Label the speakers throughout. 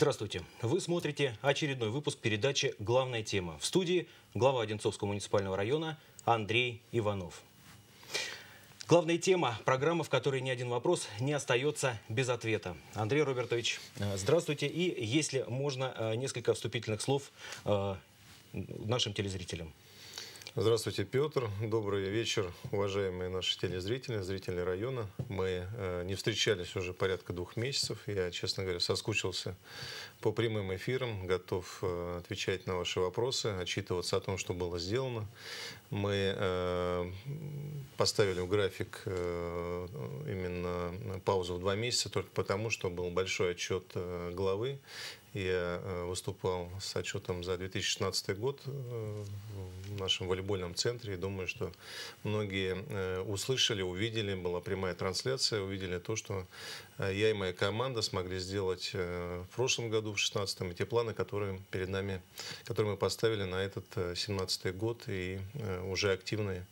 Speaker 1: Здравствуйте. Вы смотрите очередной выпуск передачи «Главная тема». В студии глава Одинцовского муниципального района Андрей Иванов. Главная тема – программа, в которой ни один вопрос не остается без ответа. Андрей Робертович, э, здравствуйте. И, если можно, э, несколько вступительных слов э,
Speaker 2: нашим телезрителям. Здравствуйте, Петр. Добрый вечер, уважаемые наши телезрители, зрители района. Мы э, не встречались уже порядка двух месяцев. Я, честно говоря, соскучился по прямым эфирам, готов э, отвечать на ваши вопросы, отчитываться о том, что было сделано. Мы э, поставили в график э, именно паузу в два месяца только потому, что был большой отчет э, главы я э, выступал с отчетом за 2016 год э, в нашем волейбольном центре. И думаю, что многие э, услышали, увидели, была прямая трансляция, увидели то, что я и моя команда смогли сделать в прошлом году, в 2016, и те планы, которые перед нами, которые мы поставили на этот 2017 год. И уже активной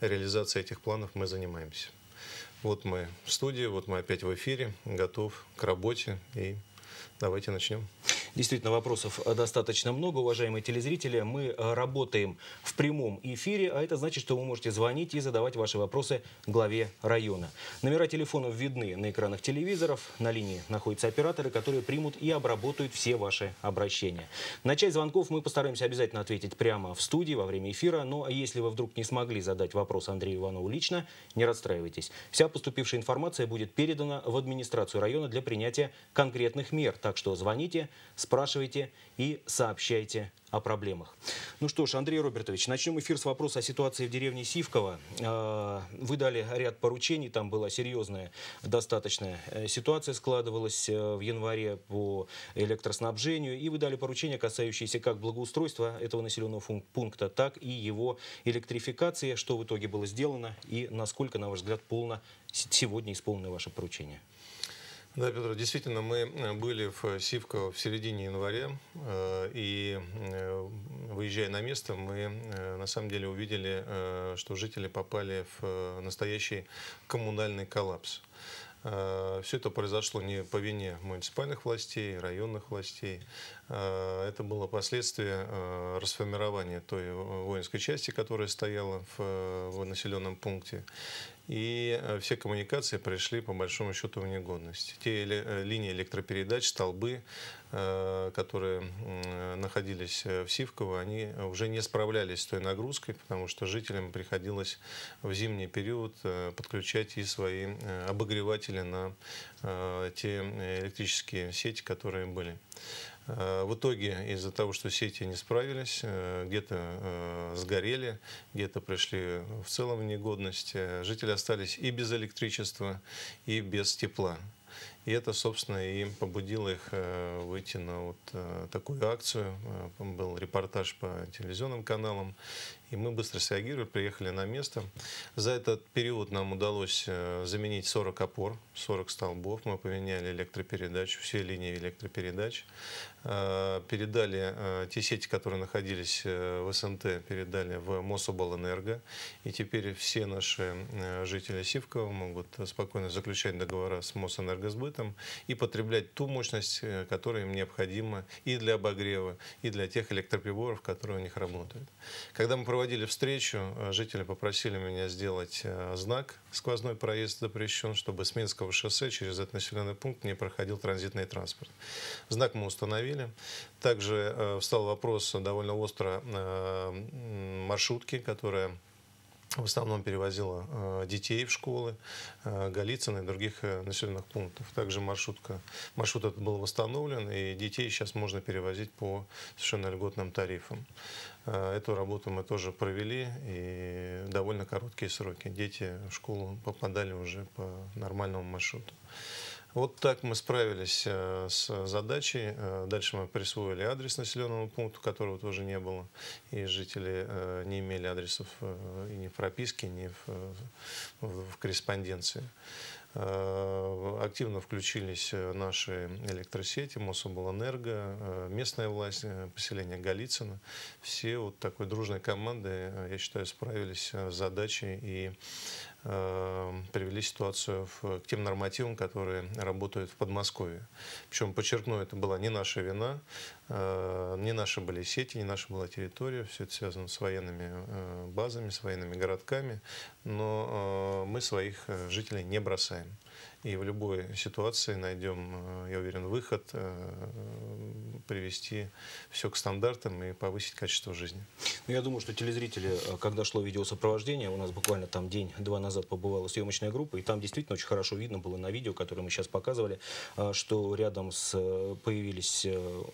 Speaker 2: реализацией этих планов мы занимаемся. Вот мы в студии, вот мы опять в эфире, готов к работе и Давайте начнем. Действительно, вопросов э, достаточно много, уважаемые телезрители. Мы
Speaker 1: э, работаем в прямом эфире, а это значит, что вы можете звонить и задавать ваши вопросы главе района. Номера телефонов видны на экранах телевизоров. На линии находятся операторы, которые примут и обработают все ваши обращения. На часть звонков мы постараемся обязательно ответить прямо в студии во время эфира. Но ну, а если вы вдруг не смогли задать вопрос Андрею Иванову лично, не расстраивайтесь. Вся поступившая информация будет передана в администрацию района для принятия конкретных мер. Так что звоните, спрашивайте спрашивайте и сообщайте о проблемах. Ну что ж, Андрей Робертович, начнем эфир с вопроса о ситуации в деревне Сивково. Э, вы дали ряд поручений, там была серьезная, достаточная э, ситуация складывалась э, в январе по электроснабжению, и вы дали поручения, касающиеся как благоустройства этого населенного пункта, так и его электрификации, что в итоге было сделано и насколько, на ваш взгляд, полно сегодня исполнены ваши поручения.
Speaker 2: Да, Петр, действительно, мы э, были в Сивко в середине января, э, и э, выезжая на место, мы на самом деле увидели, что жители попали в настоящий коммунальный коллапс. Все это произошло не по вине муниципальных властей, районных властей. Это было последствие расформирования той воинской части, которая стояла в, в населенном пункте и э, все коммуникации пришли по большому счету в негодность. Те э, линии электропередач, столбы, э, которые находились в Сивково, они уже не справлялись с той нагрузкой, потому что жителям приходилось в зимний период подключать и свои обогреватели на те электрические сети, которые были. Э, в итоге из-за того, что сети не справились, э, где-то э, сгорели, где-то пришли в целом в негодность, жители остались и без электричества, и без тепла. И это, собственно, и побудило их выйти на вот такую акцию. Был репортаж по телевизионным каналам и мы быстро среагировали, приехали на место. За этот период нам удалось э, заменить 40 опор, 40 столбов, мы поменяли электропередачу, все линии электропередач, э, передали э, те сети, которые находились в СНТ, передали в Мособлэнерго, и теперь все наши жители Сивкова могут спокойно заключать договора с Мосэнергосбытом и потреблять ту мощность, которая им необходима и для обогрева, и для тех электроприборов, которые у них работают. Когда мы проводили встречу, э, жители попросили меня сделать э, знак «Сквозной проезд запрещен», чтобы с Минского шоссе через этот населенный пункт не проходил транзитный транспорт. Знак мы установили. Также э, встал вопрос довольно остро маршрутки, которая в основном перевозила детей в школы, Голицына и других населенных пунктов. Также маршрутка, маршрут этот был восстановлен, и детей сейчас можно перевозить по совершенно льготным тарифам. Э, эту работу мы тоже провели, и довольно короткие сроки. Дети в школу попадали уже по нормальному маршруту. Вот так мы справились э, с задачей. Э, дальше мы присвоили адрес населенному пункту, которого тоже не было. И жители не имели адресов и ни в прописке, ни в, в корреспонденции. Э, активно включились э, наши электросети, Мособлэнерго, э, местная власть, поселение Голицына. Все вот такой дружной командой, я считаю, справились с задачей и привели ситуацию к тем нормативам, которые работают в Подмосковье. Причем, подчеркну, это была не наша вина. Э, не наши были сети, не наша была территория, все это связано с военными э, базами, с военными городками, но э, мы своих жителей не бросаем. И в любой ситуации найдем, я уверен, выход привести все к стандартам и повысить качество жизни.
Speaker 1: Ну, я думаю, что телезрители, когда шло видеосопровождение, у нас буквально там день-два назад побывала съемочная группа, и там действительно очень хорошо видно было на видео, которое мы сейчас показывали, что рядом с, появились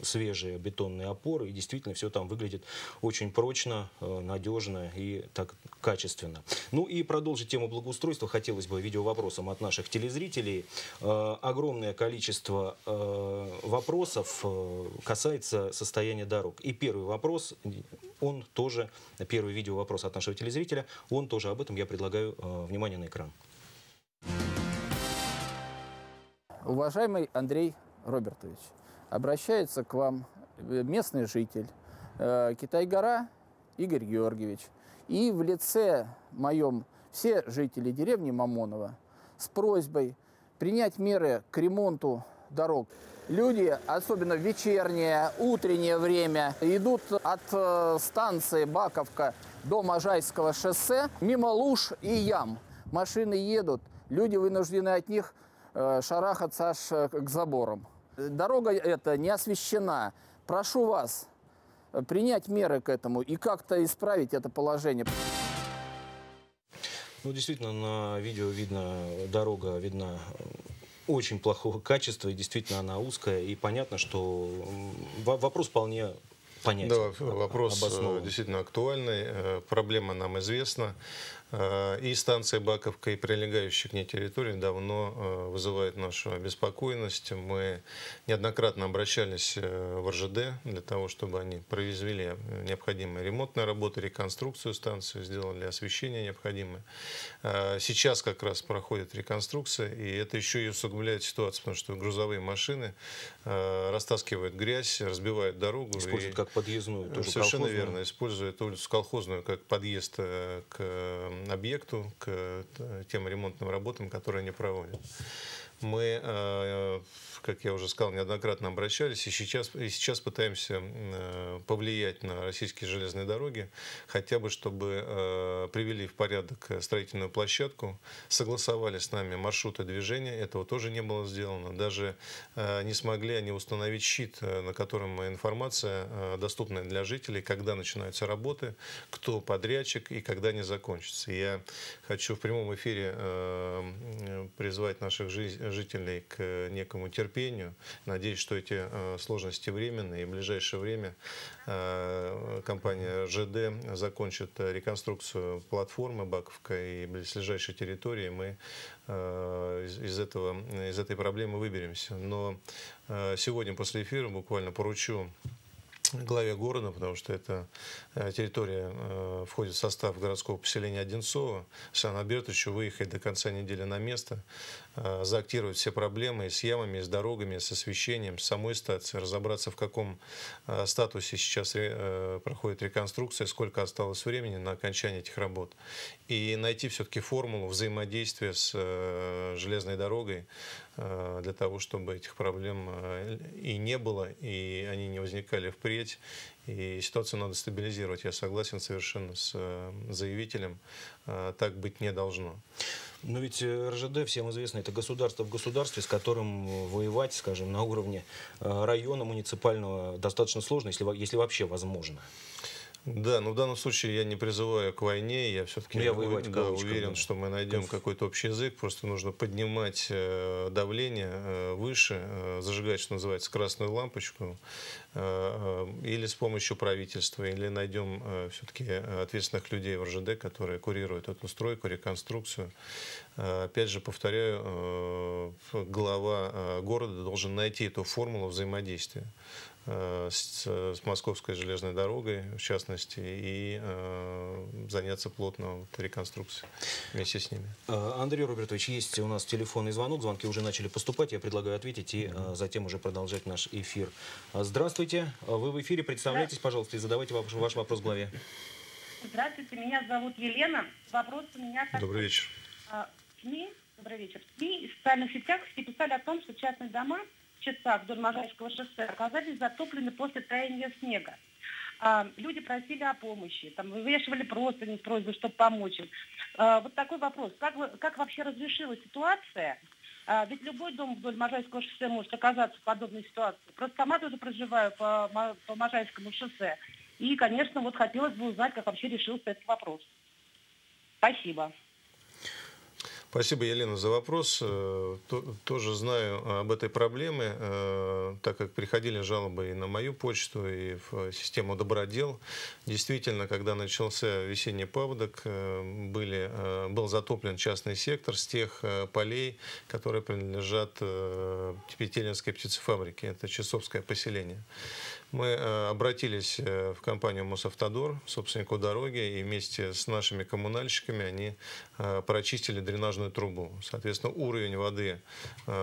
Speaker 1: свежие же бетонные опоры, и действительно все там выглядит очень прочно, э, надежно и так качественно. Ну и продолжить тему благоустройства хотелось бы видеовопросом от наших телезрителей. Э, огромное количество э, вопросов касается состояния дорог. И первый вопрос, он тоже, первый видеовопрос от нашего телезрителя, он тоже об этом я предлагаю внимание на экран. Уважаемый Андрей Робертович, обращается к вам местный житель э, Китай-гора Игорь Георгиевич. И в лице моем все жители деревни Мамонова с просьбой принять меры к ремонту дорог. Люди, особенно в вечернее, утреннее время, идут от э, станции Баковка до Можайского шоссе мимо луж и ям. Машины едут, люди вынуждены от них э, шарахаться аж к заборам. Дорога эта не освещена. Прошу вас э, принять меры к этому и как-то исправить это положение. Ну, действительно, на видео видно, дорога видна э, очень плохого качества, и действительно она узкая,
Speaker 2: и понятно, что вопрос вполне понятен. Да, вопрос э, действительно актуальный, проблема нам известна. Э, и станция Баковка и прилегающие к ней территории давно э, вызывает нашу обеспокоенность. Мы неоднократно обращались э, в РЖД для того, чтобы они произвели необходимые ремонтные работы, реконструкцию станции, сделали освещение необходимое. Сейчас как раз проходит реконструкция, и это еще и усугубляет ситуацию, потому что грузовые машины Э, растаскивает грязь, разбивает дорогу. Использует и, как подъездную. Тоже э, совершенно верно. Использует улицу колхозную как подъезд э, к объекту, к тем ремонтным работам, которые они проводят. Мы как я уже сказал, неоднократно обращались, и сейчас, и сейчас пытаемся э, повлиять на российские железные дороги, хотя бы чтобы э, привели в порядок э, строительную площадку, согласовали с нами маршруты движения, этого тоже не было сделано. Даже не смогли они установить щит, на котором информация доступная для жителей, когда начинаются работы, кто подрядчик и когда они закончатся. Я хочу в прямом эфире призвать наших жителей к некому терпению терпению. Надеюсь, что эти э, сложности временные. И в ближайшее время э, компания ЖД закончит э, реконструкцию платформы Баковка и ближайшей территории мы из, этого, из этой проблемы выберемся. Но сегодня после эфира буквально поручу главе города, потому что эта э, территория э, входит в состав городского поселения Одинцова. Сан Альбертовичу выехать до конца недели на место, э, заактировать все проблемы с ямами, с дорогами, с освещением, с самой станцией, разобраться, в каком э, статусе сейчас проходит реконструкция, сколько осталось времени на окончание этих работ. И найти все-таки формулу взаимодействия с железной дорогой, Э, для того, чтобы этих проблем э, и не было, и они не возникали впредь. И ситуацию надо стабилизировать. Я согласен совершенно с э, заявителем. Так быть не должно. Но ведь РЖД, всем известно, это государство в государстве, с которым воевать, скажем, на уровне
Speaker 1: района муниципального достаточно сложно, если, если вообще возможно.
Speaker 2: Да, но ну, в данном случае я не призываю к войне, я все-таки ну, я э, воевать, да, уверен, что мы найдем какой-то общий язык, просто нужно поднимать э, давление э, выше, зажигать, что называется, красную лампочку, или с помощью правительства, или найдем все-таки ответственных людей в РЖД, которые курируют эту стройку, реконструкцию. Опять же, повторяю, глава города должен найти эту формулу взаимодействия. Э, с, с Московской железной дорогой, в частности, и э, заняться плотно вот, реконструкцией вместе с ними. Э, Андрей
Speaker 1: Робертович, есть у нас телефонный звонок, звонки уже начали поступать, я предлагаю ответить и э, затем уже продолжать наш эфир. Э, здравствуйте, вы в эфире, представляйтесь, пожалуйста, и задавайте ваш, ваш вопрос главе. Здравствуйте, меня зовут Елена. Вопрос у меня такой. Добрый вечер. СМИ, добрый вечер. СМИ в социальных сетях все писали о том, что частные дома часах вдоль Можайского шоссе оказались затоплены после таяния снега. А, люди просили о помощи, там вывешивали просто не просьбы, чтобы помочь им. А, вот такой вопрос. Как, как вообще разрешилась ситуация? А, ведь любой дом вдоль Можайского шоссе может оказаться в подобной ситуации. Просто сама тоже проживаю по, по Можайскому шоссе. И, конечно, вот хотелось бы узнать, как вообще решился этот вопрос. Спасибо.
Speaker 2: Спасибо, Елена, за вопрос. Э, тоже знаю об этой проблеме, э, так как приходили жалобы и на мою почту, и в систему добродел. Действительно, когда начался весенний паводок, э, были, был затоплен частный сектор с тех полей, которые принадлежат Петелинской птицефабрике. Это Часовское поселение. Мы э, обратились э, в компанию «Мосавтодор», собственнику дороги, и вместе с нашими коммунальщиками они э, прочистили дренажную трубу. Соответственно, уровень воды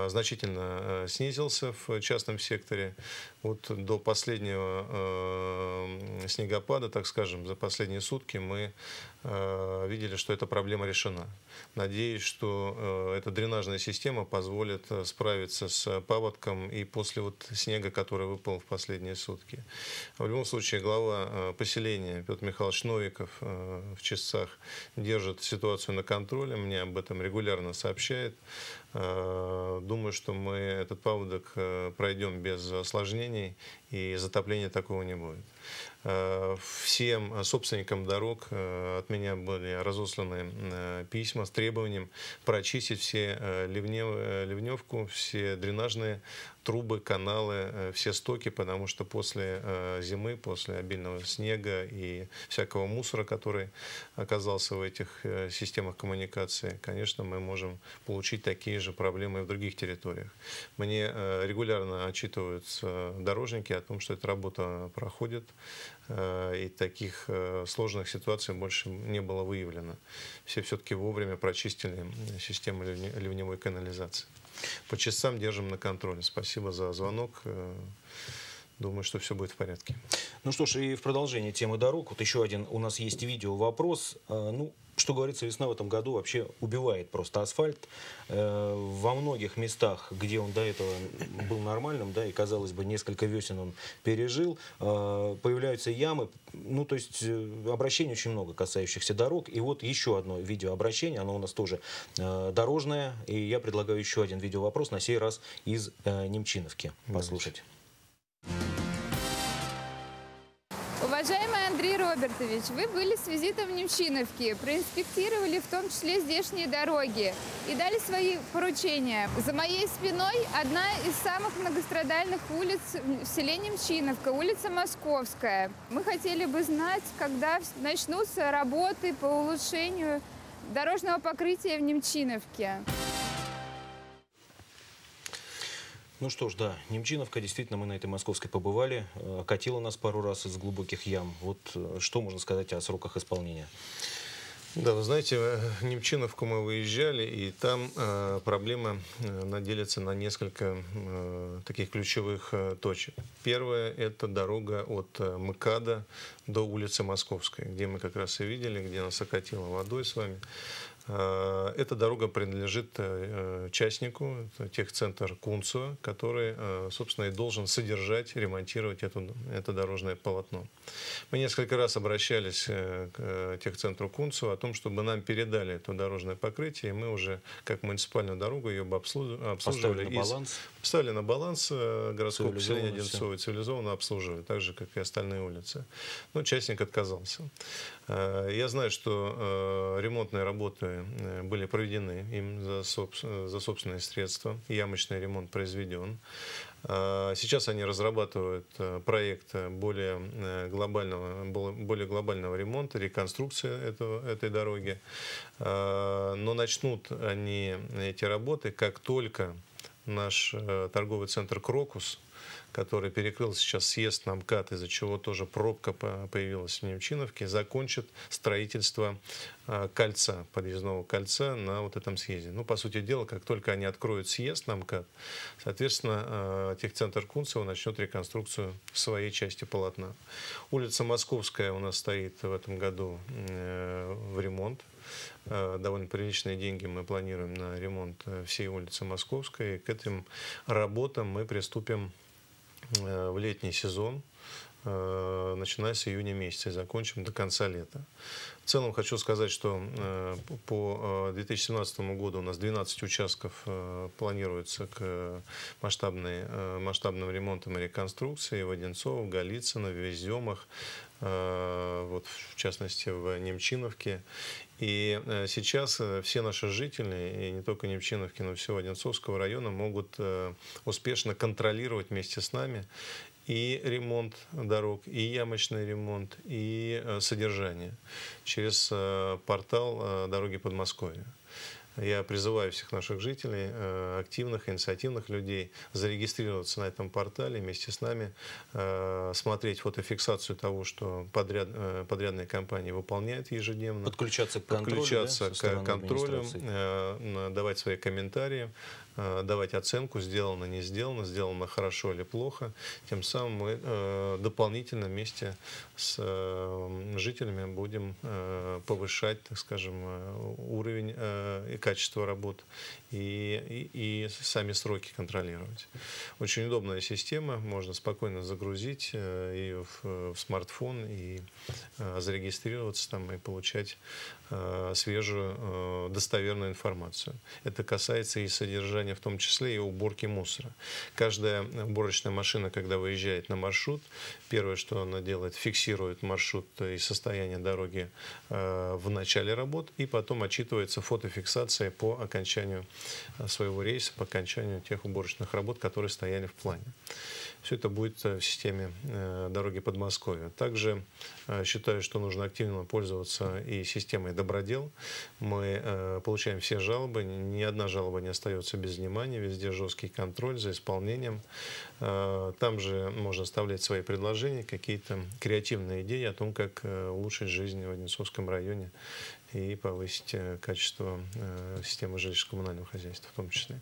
Speaker 2: значительно снизился в частном секторе. Вот до последнего снегопада, так скажем, за последние сутки мы Э, видели, что эта проблема решена. Надеюсь, что э, эта дренажная система позволит э, справиться с паводком и после вот снега, который выпал в последние сутки. В любом случае, глава поселения Петр Михайлович Новиков в часах держит ситуацию на контроле, мне об этом регулярно сообщает. Э, думаю, что мы этот паводок э, пройдем без осложнений и затопления такого не будет. Э, всем собственникам дорог от меня были разосланы письма с требованием прочистить все ливневку, все дренажные трубы, каналы, э, все стоки, потому что после э, зимы, после обильного снега и всякого мусора, который оказался в этих э, системах коммуникации, конечно, мы можем получить такие же проблемы в других территориях. Мне регулярно отчитываются дорожники о том, что эта работа проходит, и таких сложных ситуаций больше не было выявлено. Все все-таки вовремя прочистили систему ливневой канализации по часам держим на контроле. Спасибо за звонок. Э, думаю, что все будет в порядке. Ну что ж, и в продолжение темы дорог. Вот еще
Speaker 1: один у нас есть видео вопрос. Э, ну, что говорится, весна в этом году вообще убивает просто асфальт. Э, во многих местах, где он до этого был нормальным, да, и, казалось бы, несколько весен он пережил, э, появляются ямы. Ну, то есть э, обращений очень много касающихся дорог. И вот еще одно видеообращение, оно у нас тоже дорожное. И я предлагаю еще один видеовопрос, на сей раз из Немчиновки, послушать.
Speaker 2: Робертович, вы были с визитом в Немчиновке, проинспектировали в том числе здешние дороги и дали свои поручения. За моей спиной одна из самых многострадальных
Speaker 1: улиц в селе Немчиновка, улица Московская. Мы хотели бы знать, когда
Speaker 2: начнутся работы по улучшению дорожного покрытия в Немчиновке.
Speaker 1: Ну что ж, да, Немчиновка, действительно, мы на этой московской побывали, э, катила нас пару раз из глубоких ям. Вот э, что можно сказать о сроках исполнения?
Speaker 2: Да, вы знаете, в э, Немчиновку мы выезжали, и там э, проблема э, делится на несколько э, таких ключевых э, точек. Первое – это дорога от э, МКАДа до улицы Московской, где мы как раз и видели, где нас окатило водой с вами. Э, эта дорога принадлежит э, э, частнику, техцентр Кунцо, который, собственно, и должен содержать, ремонтировать эту, это дорожное полотно. Мы несколько раз обращались к техцентру Кунцу о том, чтобы нам передали это дорожное покрытие, и мы уже как муниципальную дорогу ее бы обслуживали. Поставили на баланс. Поставили на баланс городского поселения Одинцово цивилизованно обслуживали, так же, как и остальные улицы. Но частник отказался. Э, я знаю, что э, ремонтные работы э, были проведены им за, собственные средства. Ямочный ремонт произведен. Сейчас они разрабатывают проект более глобального, более глобального ремонта, реконструкции этого, этой дороги. Но начнут они эти работы, как только наш торговый центр «Крокус» который перекрыл сейчас съезд на МКАД, из-за чего тоже пробка появилась в Немчиновке, закончит строительство а, кольца, подъездного кольца на вот этом съезде. Ну, по сути дела, как только они откроют съезд на МКАД, соответственно, а, техцентр Кунцева начнет реконструкцию своей части полотна. Улица Московская у нас стоит в этом году э, в ремонт э, довольно приличные деньги мы планируем на ремонт э, всей улицы Московской. И к этим работам мы приступим Э, в летний сезон, э, начиная с июня месяца и закончим до конца лета. В целом хочу сказать, что э, по 2017 году у нас 12 участков планируется к масштабной, масштабным ремонтам и реконструкции в Одинцово, Голицыно, в Веземах, вот в частности в Немчиновке. И э, сейчас э, все наши жители, и не только Немчиновки, но всего Одинцовского района, могут э, успешно контролировать вместе с нами и ремонт дорог, и ямочный ремонт, и содержание через портал «Дороги Подмосковья». Я призываю всех наших жителей, э, активных, инициативных людей, зарегистрироваться на этом портале вместе с нами, э, смотреть фотофиксацию того, что подряд, э, подрядные компании выполняют ежедневно. Подключаться к контролю. Подключаться да, к контролю, давать свои комментарии, давать оценку, сделано, не сделано, сделано хорошо или плохо. Тем самым мы дополнительно вместе с жителями будем повышать, так скажем, уровень экономики качество работ и, и, и сами сроки контролировать. Очень удобная система, можно спокойно загрузить ее э, в, э, в смартфон и э, зарегистрироваться там и получать Э, свежую э, достоверную информацию. Это касается и содержания, в том числе и уборки мусора. Каждая уборочная машина, когда выезжает на маршрут, первое, что она делает, фиксирует маршрут и состояние дороги э, в начале работ, и потом отчитывается фотофиксация по окончанию своего рейса, по окончанию тех уборочных работ, которые стояли в плане. Все это будет э, в системе э, дороги Подмосковья. Также э, считаю, что нужно активно пользоваться и системой добродел. Мы получаем все жалобы, ни одна жалоба не остается без внимания, везде жесткий контроль за исполнением. Там же можно оставлять свои предложения, какие-то креативные идеи о том, как улучшить жизнь в Одинцовском районе и повысить качество системы жилищно-коммунального хозяйства в том числе.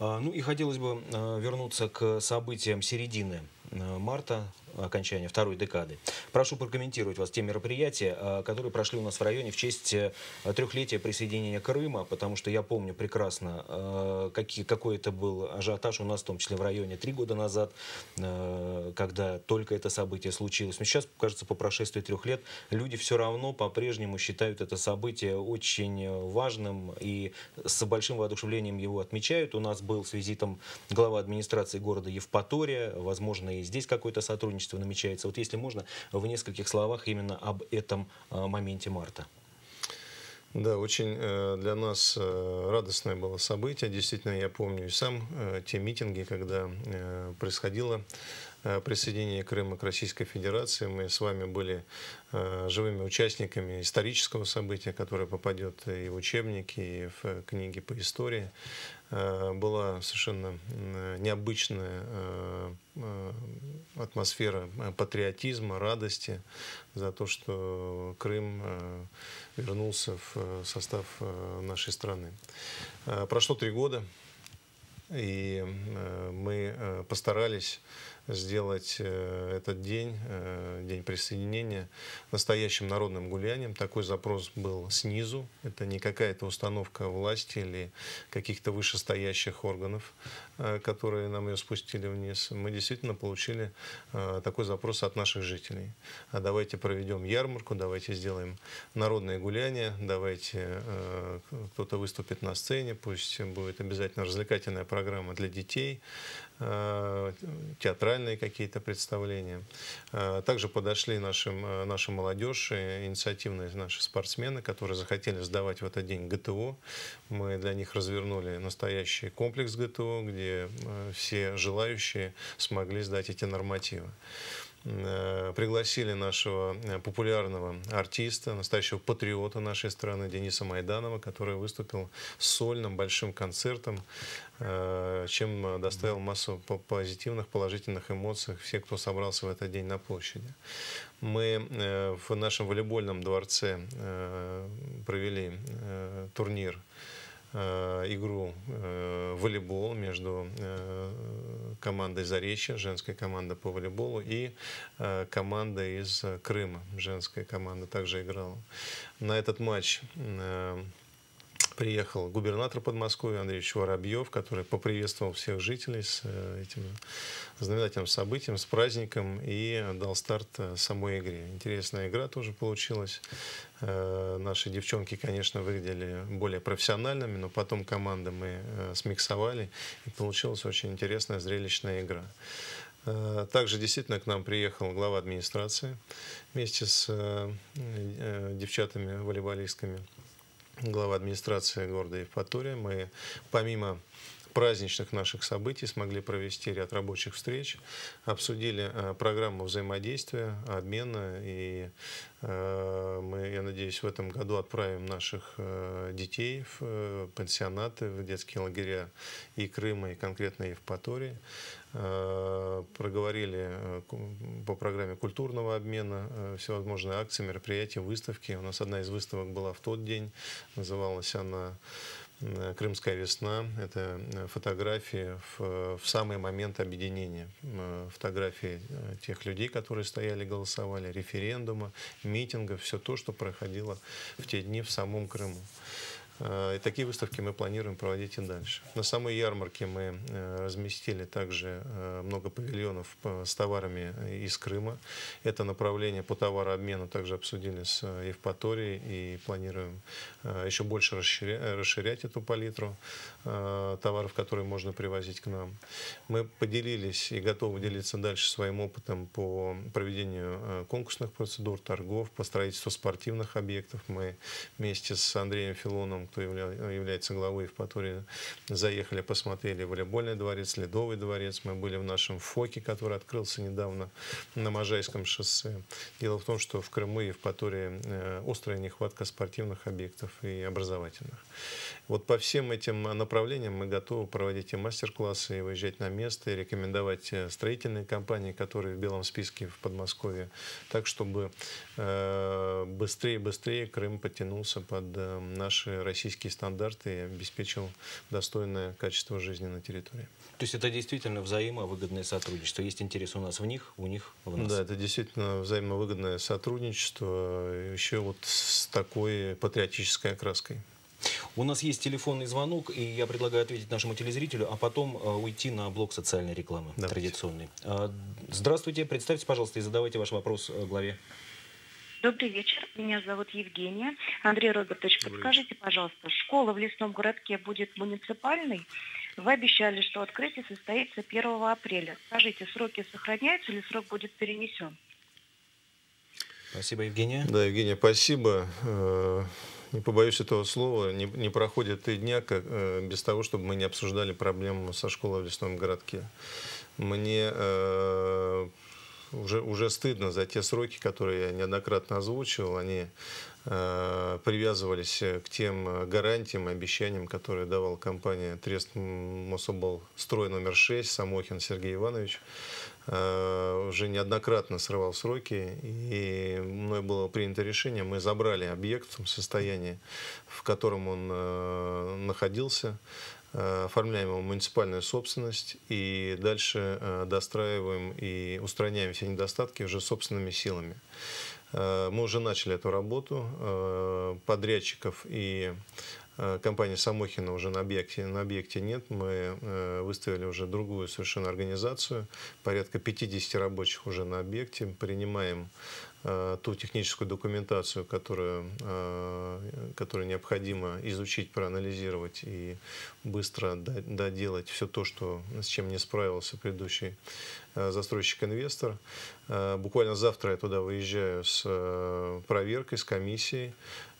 Speaker 2: А, ну и хотелось бы а, вернуться к событиям
Speaker 1: середины а, марта окончания второй декады. Прошу прокомментировать вас те мероприятия, э, которые прошли у нас в районе в честь э, трехлетия присоединения Крыма, потому что я помню прекрасно, э, какие, какой это был ажиотаж у нас, в том числе в районе три года назад, когда только это событие случилось. Но сейчас, кажется, по прошествии трех лет люди все равно по-прежнему считают это событие очень важным и с большим воодушевлением его отмечают. У нас был с визитом глава администрации города Евпатория, возможно, и здесь какой-то сотрудничество сотрудничество намечается? Вот если можно, в нескольких словах именно об этом а, моменте марта.
Speaker 2: Да, очень э, для нас э, радостное было событие. Действительно, я помню и сам э, те митинги, когда происходило присоединение Крыма к Российской Федерации. Мы с вами были живыми участниками исторического события, которое попадет и в учебники, и в книги по истории. Э, была совершенно необычная э, э, атмосфера патриотизма, радости за то, что Крым вернулся в состав нашей страны. Прошло три года, и мы постарались сделать э, этот день, э, день присоединения, настоящим народным гулянием. Такой запрос был снизу. Это не какая-то установка власти или каких-то вышестоящих органов, э, которые нам ее спустили вниз. Мы действительно получили такой запрос от наших жителей. А давайте проведем ярмарку, давайте сделаем народное гуляние давайте кто-то выступит на сцене, пусть будет обязательно развлекательная программа для детей, Э, театральные какие-то представления. Э, также подошли нашим, э, наша молодежь, инициативные наши спортсмены, которые захотели сдавать в этот день ГТО. Мы для них развернули настоящий комплекс ГТО, где все желающие смогли сдать эти нормативы пригласили нашего популярного артиста, настоящего патриота нашей страны Дениса Майданова, который выступил с сольным большим концертом Э, чем э, доставил массу позитивных, положительных эмоций все, кто собрался в этот день на площади. Мы э, в нашем волейбольном дворце провели турнир игру волейбол между э, командой Заречья, женская команда по волейболу, и э, команда из Крыма, женская команда также играла. На этот матч приехал губернатор Подмосковья Андрей Воробьев, который поприветствовал всех жителей с э, этим знаменательным событием, с праздником и дал старт э, самой игре. Интересная игра тоже получилась. Э, наши девчонки, конечно, выглядели более профессиональными, но потом команды мы смиксовали, и получилась очень интересная зрелищная игра. Также действительно к нам приехал глава администрации вместе с девчатами волейболистками глава администрации города Евпатория. Мы помимо праздничных наших событий смогли провести ряд рабочих встреч, обсудили э, программу взаимодействия, обмена, и э, мы, я надеюсь, в этом году отправим наших э, детей в пансионаты, в детские лагеря и Крыма, и конкретно Евпатории проговорили по программе культурного обмена всевозможные акции, мероприятия, выставки. У нас одна из выставок была в тот день, называлась она Э, «Крымская весна» — это э, фотографии в, в самый момент объединения. Э, фотографии тех людей, которые стояли, голосовали, референдума, митингов, все то, что проходило в те дни в самом Крыму. Э, и такие выставки мы планируем проводить и дальше. На самой ярмарке мы э, разместили также э, много павильонов с товарами из Крыма. Это направление по товарообмену также обсудили с Евпаторией и планируем еще больше расширять, расширять эту палитру. Э, товаров, которые можно привозить к нам. Мы поделились и готовы делиться дальше своим опытом по проведению э, конкурсных процедур, торгов, по строительству спортивных объектов. Мы вместе с Андреем Филоном, кто является главой Евпатории, заехали, посмотрели волейбольный дворец, ледовый дворец. Мы были в нашем ФОКе, который открылся недавно на Можайском шоссе. Дело в том, что в Крыму и Евпатории э, острая нехватка спортивных объектов и образовательных. Вот по всем этим направлениям мы готовы проводить и мастер-классы, и выезжать на место, и рекомендовать э, строительные компании, которые в белом списке в Подмосковье, так, чтобы э, быстрее быстрее Крым потянулся под э, наши российские стандарты и обеспечил достойное качество жизни на территории. То есть это действительно взаимовыгодное сотрудничество?
Speaker 1: Есть интерес у нас в них, у них
Speaker 2: в нас? Да, это действительно взаимовыгодное сотрудничество, еще вот с такой патриотической окраской. У нас есть телефонный звонок,
Speaker 1: и я предлагаю ответить нашему телезрителю, а потом э, уйти на блок социальной рекламы Давайте. традиционный. А, здравствуйте, представьте, пожалуйста, и задавайте ваш вопрос э, главе.
Speaker 2: Добрый вечер,
Speaker 1: меня зовут Евгения. Андрей Робертович, подскажите, пожалуйста, школа в лесном городке будет муниципальной? Вы обещали, что открытие состоится 1 апреля. Скажите, сроки сохраняются или срок будет перенесен?
Speaker 2: Спасибо, Евгения. Да, Евгения, спасибо. Э, не побоюсь этого слова, не, не проходит и дня как, э, без того, чтобы мы не обсуждали проблему со школой в лесном городке. Мне э, уже, уже стыдно за те сроки, которые я неоднократно озвучивал. Они э, привязывались к тем э, гарантиям и обещаниям, которые давала компания Трест Мособол строй номер 6, Самохин Сергей Иванович. Э, Э, уже неоднократно срывал сроки, и мной было принято решение, мы забрали объект в том состоянии, в котором он э, находился, э, оформляем его муниципальную собственность и дальше достраиваем и устраняем все недостатки уже собственными силами. Мы уже начали эту работу. Подрядчиков и а, компании Самохина уже на объекте, на объекте нет. Мы э, выставили уже другую совершенно организацию. Порядка 50 рабочих уже на объекте. Принимаем э, ту техническую документацию, которую, э, которую необходимо изучить, проанализировать и быстро доделать все то, что, с чем не справился предыдущий застройщик-инвестор. Буквально завтра я туда выезжаю с проверкой, с комиссией.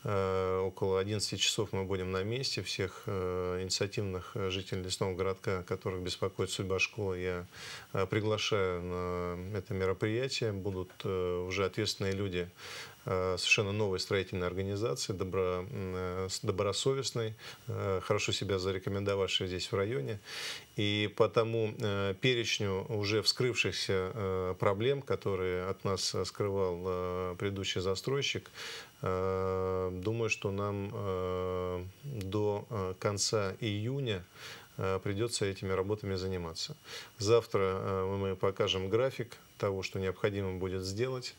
Speaker 2: Э, около 11 часов мы будем на месте. Всех э, инициативных э, жителей лесного городка, которых беспокоит судьба школы, я приглашаю на это мероприятие. Будут уже ответственные люди совершенно новой строительной организации, добро, добросовестной, хорошо себя зарекомендовавшей здесь в районе. И по тому перечню уже вскрывшихся проблем, которые от нас скрывал предыдущий застройщик, Э, думаю, что нам э, до э, конца июня придется этими работами заниматься. Завтра мы покажем график того, что необходимо будет сделать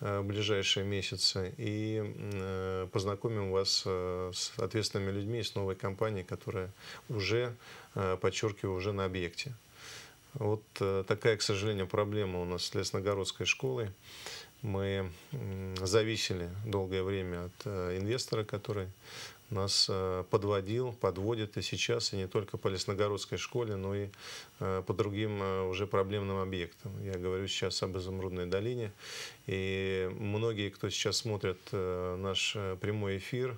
Speaker 2: в ближайшие месяцы и познакомим вас с ответственными людьми и с новой компанией, которая уже, подчеркиваю, уже на объекте. Вот такая, к сожалению, проблема у нас с Лесногородской школой мы зависели долгое время от э, инвестора, который нас э, подводил, подводит и сейчас, и не только по Лесногородской школе, но и э, по другим уже проблемным объектам. Я говорю сейчас об Изумрудной долине. И многие, кто сейчас смотрит наш прямой эфир,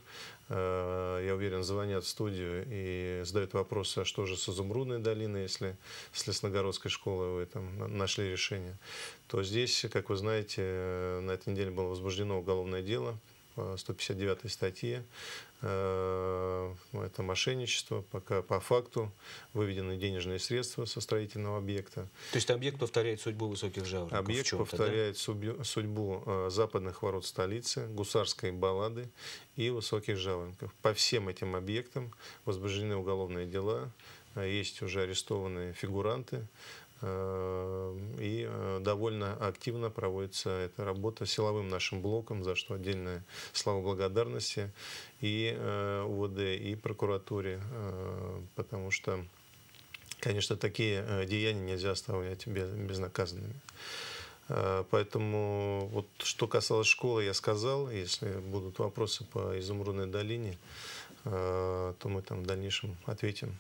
Speaker 2: Э, я уверен, звонят в студию и задают вопрос, а что же с Изумрудной долиной, если с Лесногородской школой вы там нашли решение, то здесь, как вы знаете, на этой неделе было возбуждено уголовное дело 159 статье Э, это мошенничество, пока по факту выведены денежные средства со строительного объекта. То есть объект повторяет
Speaker 1: судьбу высоких жаворонков? Объект повторяет
Speaker 2: да? судьбу э, западных ворот столицы, гусарской баллады и высоких жаворонков. По всем этим объектам возбуждены уголовные дела, э, есть уже арестованные фигуранты, Э, и э, довольно активно проводится эта работа силовым нашим блоком, за что отдельное слово благодарности и э, УВД, и прокуратуре, потому что, конечно, такие деяния нельзя оставлять безнаказанными. Поэтому вот что касалось школы, я сказал, если будут вопросы по Изумрудной долине, то мы там в дальнейшем ответим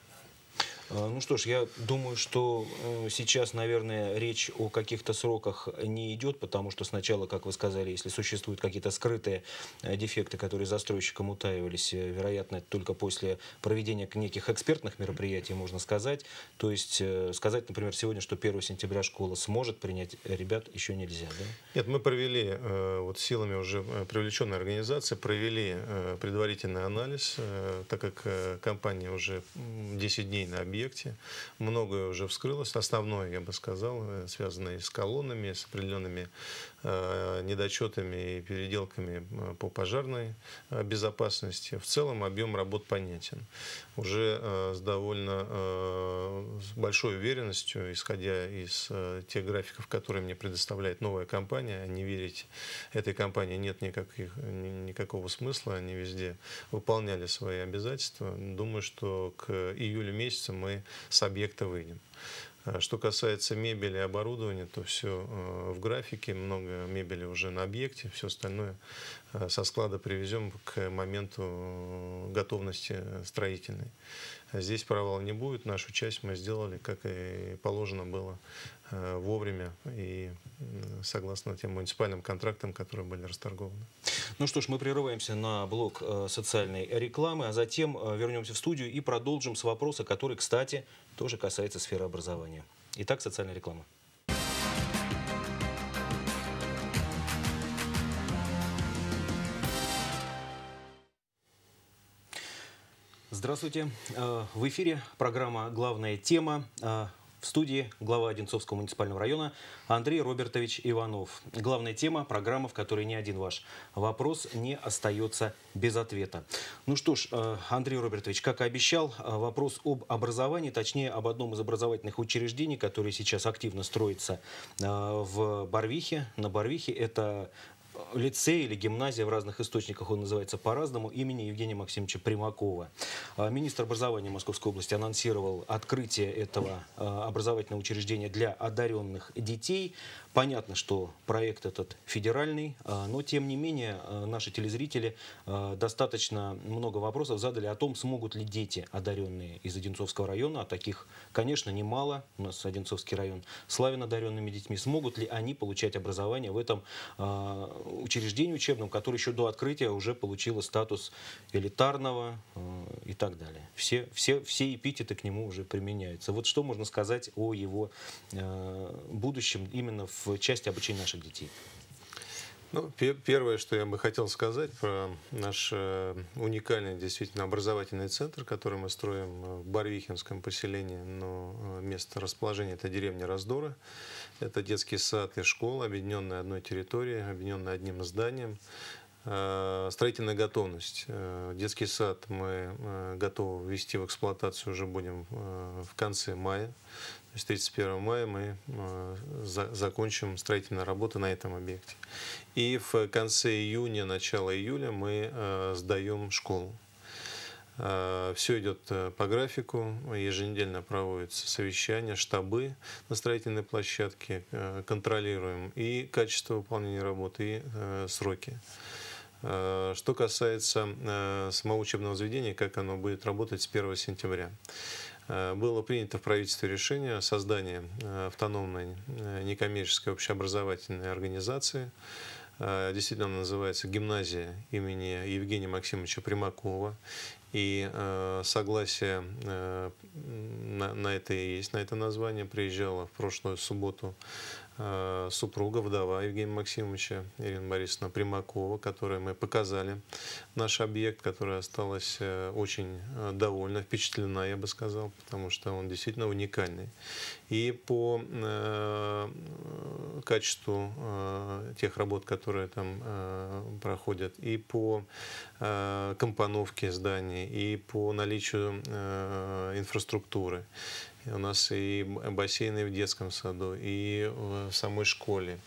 Speaker 2: а, ну что ж, я думаю, что э, сейчас, наверное, речь о
Speaker 1: каких-то сроках не идет, потому что сначала, как вы сказали, если существуют какие-то скрытые э, дефекты, которые застройщикам утаивались, э, вероятно, только после проведения неких экспертных мероприятий можно сказать. То есть сказать, например, сегодня, что 1 сентября школа сможет принять ребят, еще нельзя, да?
Speaker 2: Нет, мы провели вот силами уже привлеченной организации, провели предварительный анализ, так как компания уже 10 дней на объект объекте. Многое уже вскрылось. Основное, я бы сказал, э, связанное с колоннами, с определенными Э, недочетами и переделками э, по пожарной э, безопасности. В целом объем работ понятен. Уже с довольно большой уверенностью, исходя из тех графиков, которые мне предоставляет новая компания, не верить этой компании нет никаких, никакого смысла, они везде выполняли свои обязательства. Думаю, что к июлю месяца мы с объекта выйдем. Э, что касается мебели и оборудования, то все э, в графике, много мебели уже на объекте, все остальное э, со склада привезем к моменту готовности строительной. Здесь провал не будет, нашу часть мы сделали, как и положено было Э, вовремя и согласно тем муниципальным контрактам, которые были расторгованы.
Speaker 1: Ну что ж, мы прерываемся на блок э, социальной рекламы, а затем э, вернемся в студию и продолжим с вопроса, который, кстати, тоже касается сферы образования. Итак, социальная реклама. Здравствуйте. В эфире программа «Главная тема». В студии глава Одинцовского муниципального района Андрей Робертович Иванов. Главная тема – программы, в которой ни один ваш вопрос не остается без ответа. Ну что ж, э, Андрей Робертович, как и обещал, э, вопрос об образовании, точнее об одном из образовательных учреждений, которое сейчас активно строится э, в Барвихе, на Барвихе. Это лицей или гимназия в разных источниках, он называется по-разному, имени Евгения Максимовича Примакова. А, министр образования Московской области анонсировал открытие этого а, образовательного учреждения для одаренных детей. Понятно, что проект этот федеральный, а, но тем не менее а, наши телезрители а, достаточно много вопросов задали о том, смогут ли дети, одаренные из Одинцовского района, а таких, конечно, немало, у нас Одинцовский район славен одаренными детьми, смогут ли они получать образование в этом учреждении учебном, которое еще до открытия уже получило статус элитарного и так далее. Все, все, все эпитеты к нему уже применяются. Вот что можно сказать о его будущем именно в в части обучения наших детей?
Speaker 2: Ну, первое, что я бы хотел сказать про наш э, уникальный действительно образовательный центр, который мы строим э, в Барвихинском поселении, но э, место расположения это деревня Раздора. Это детский сад и школа, объединенные одной территорией, объединенные одним зданием строительная готовность. Детский сад мы готовы ввести в эксплуатацию уже будем в конце мая. То есть 31 мая мы э, закончим строительные работы на этом объекте. И в конце июня, начало июля мы э, сдаем школу. Э, Все идет по графику, еженедельно проводятся совещания, штабы на строительной площадке, контролируем и качество выполнения работы, и сроки. Что касается самого учебного заведения, как оно будет работать с 1 сентября. Э, было принято в правительстве решение о создании э, автономной э, некоммерческой общеобразовательной организации. Действительно, она называется «Гимназия имени Евгения Максимовича Примакова». И согласие на, на это и есть, на это название. Приезжала в прошлую субботу Э, супруга, вдова Евгения Максимовича Ирина Борисовна Примакова, которой мы показали наш объект, которая осталась э, очень э, довольна, впечатлена, я бы сказал, потому что он действительно уникальный. И по качеству тех работ, которые там проходят, и по компоновке зданий, и по наличию инфраструктуры, у нас и бассейны в детском саду, и в самой школе,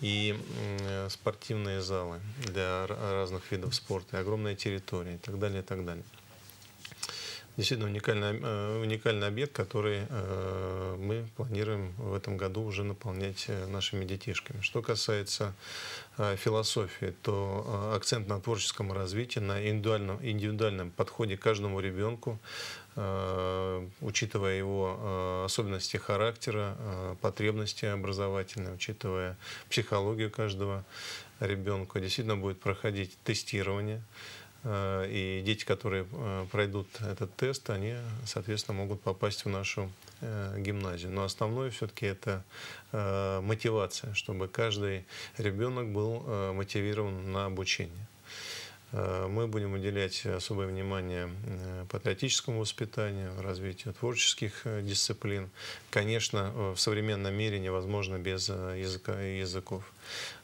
Speaker 2: и спортивные залы для разных видов спорта, и огромная территория и так далее, и так далее. Действительно уникальный, э, уникальный объект, который э, мы планируем в этом году уже наполнять э, нашими детишками. Что касается философии, то акцент на творческом развитии, на индивидуальном, индивидуальном подходе каждому ребенку, Э, учитывая его э, особенности характера, э, потребности образовательные, учитывая психологию каждого ребенка, действительно будет проходить тестирование. И дети, которые пройдут этот тест, они, соответственно, могут попасть в нашу гимназию. Но основное все-таки это мотивация, чтобы каждый ребенок был мотивирован на обучение. Э, мы будем уделять особое внимание э, патриотическому воспитанию, развитию творческих э, дисциплин. Конечно, в современном мире невозможно без языка и языков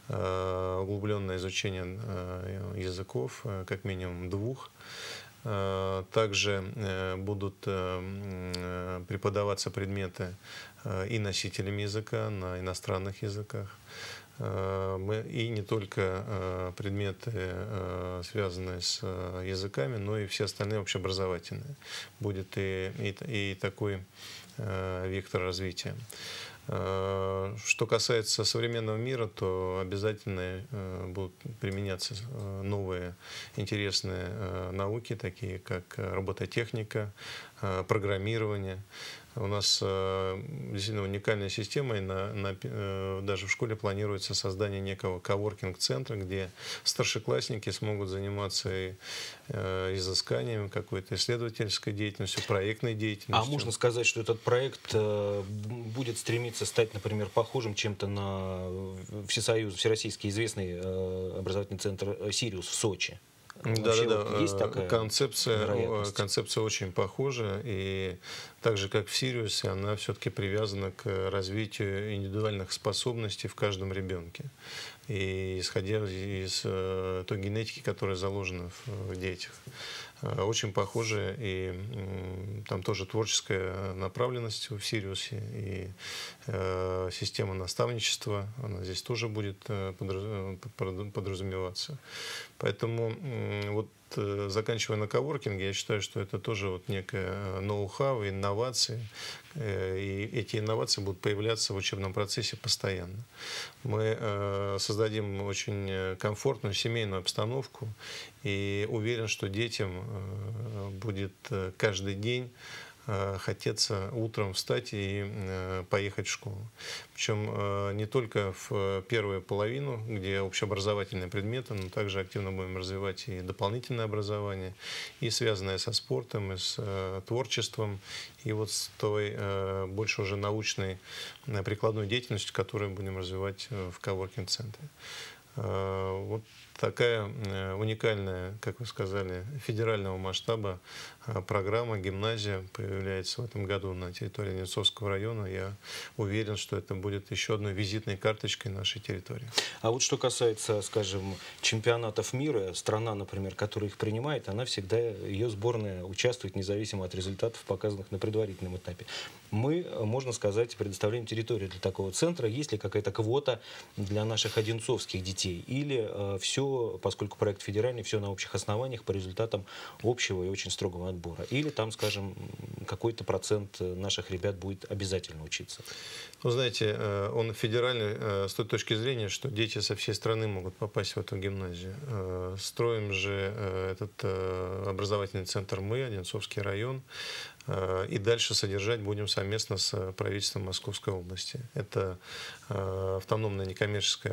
Speaker 2: углубленное изучение языков, как минимум двух. Также будут преподаваться предметы и носителями языка на иностранных языках. Э, мы и не только э, предметы, э, связанные с языками, но и все остальные общеобразовательные. Будет и, и, и такой вектор развития. Что касается современного мира, то обязательно будут применяться новые интересные науки, такие как робототехника, программирование. У нас э, действительно уникальная система, и на, на, э, даже в школе планируется создание некого коворкинг-центра, где старшеклассники смогут заниматься и, э, изысканием какой-то исследовательской деятельностью, проектной а деятельностью. А можно
Speaker 1: сказать, что этот проект э, будет стремиться стать, например, похожим чем-то на всесоюз, всероссийский известный образовательный центр «Сириус» в Сочи?
Speaker 2: Да, да, да. Есть э, такая концепция, концепция очень похожа, и так же, как в Сириусе, она все-таки привязана к развитию индивидуальных способностей в каждом ребенке. И исходя из э, той генетики, которая заложена в детях. Э, очень похожи, и там тоже творческая направленность в Сириусе, и э, система наставничества, она здесь тоже будет э, э, подразумеваться. Поэтому э, вот Э, заканчивая на коворкинге, я считаю, что это тоже вот некое э, ноу-хау, инновации. Э, и эти инновации будут появляться в учебном процессе постоянно. Мы создадим очень комфортную семейную обстановку и уверен, что детям будет каждый день Э, хотеться утром встать и э, поехать в школу. Причем э, не только в первую половину, где общеобразовательные предметы, но также активно будем развивать и дополнительное образование, и связанное со спортом, и с творчеством, и вот с той больше уже научной прикладной деятельностью, которую будем развивать в коворкинг-центре. Вот такая э, уникальная, как вы сказали, федерального масштаба а, программа «Гимназия» появляется в этом году на территории Ненцовского района. Я уверен, что это будет еще одной визитной карточкой нашей территории.
Speaker 1: А вот что касается, скажем, чемпионатов мира, страна, например, которая их принимает, она всегда, ее сборная участвует независимо от результатов, показанных на предварительном этапе. Мы, можно сказать, предоставляем территорию для такого центра. Есть ли какая-то квота для наших одинцовских детей? Или э, все поскольку проект федеральный, все на общих основаниях по результатам общего и очень строгого отбора. Или там, скажем, какой-то процент наших ребят будет обязательно учиться.
Speaker 2: Ну, знаете, э, он федеральный э, с той точки зрения, что дети со всей страны могут попасть в эту гимназию. Э, строим же этот образовательный центр мы, Одинцовский район, и дальше содержать будем совместно с правительством Московской области. Это автономная некоммерческая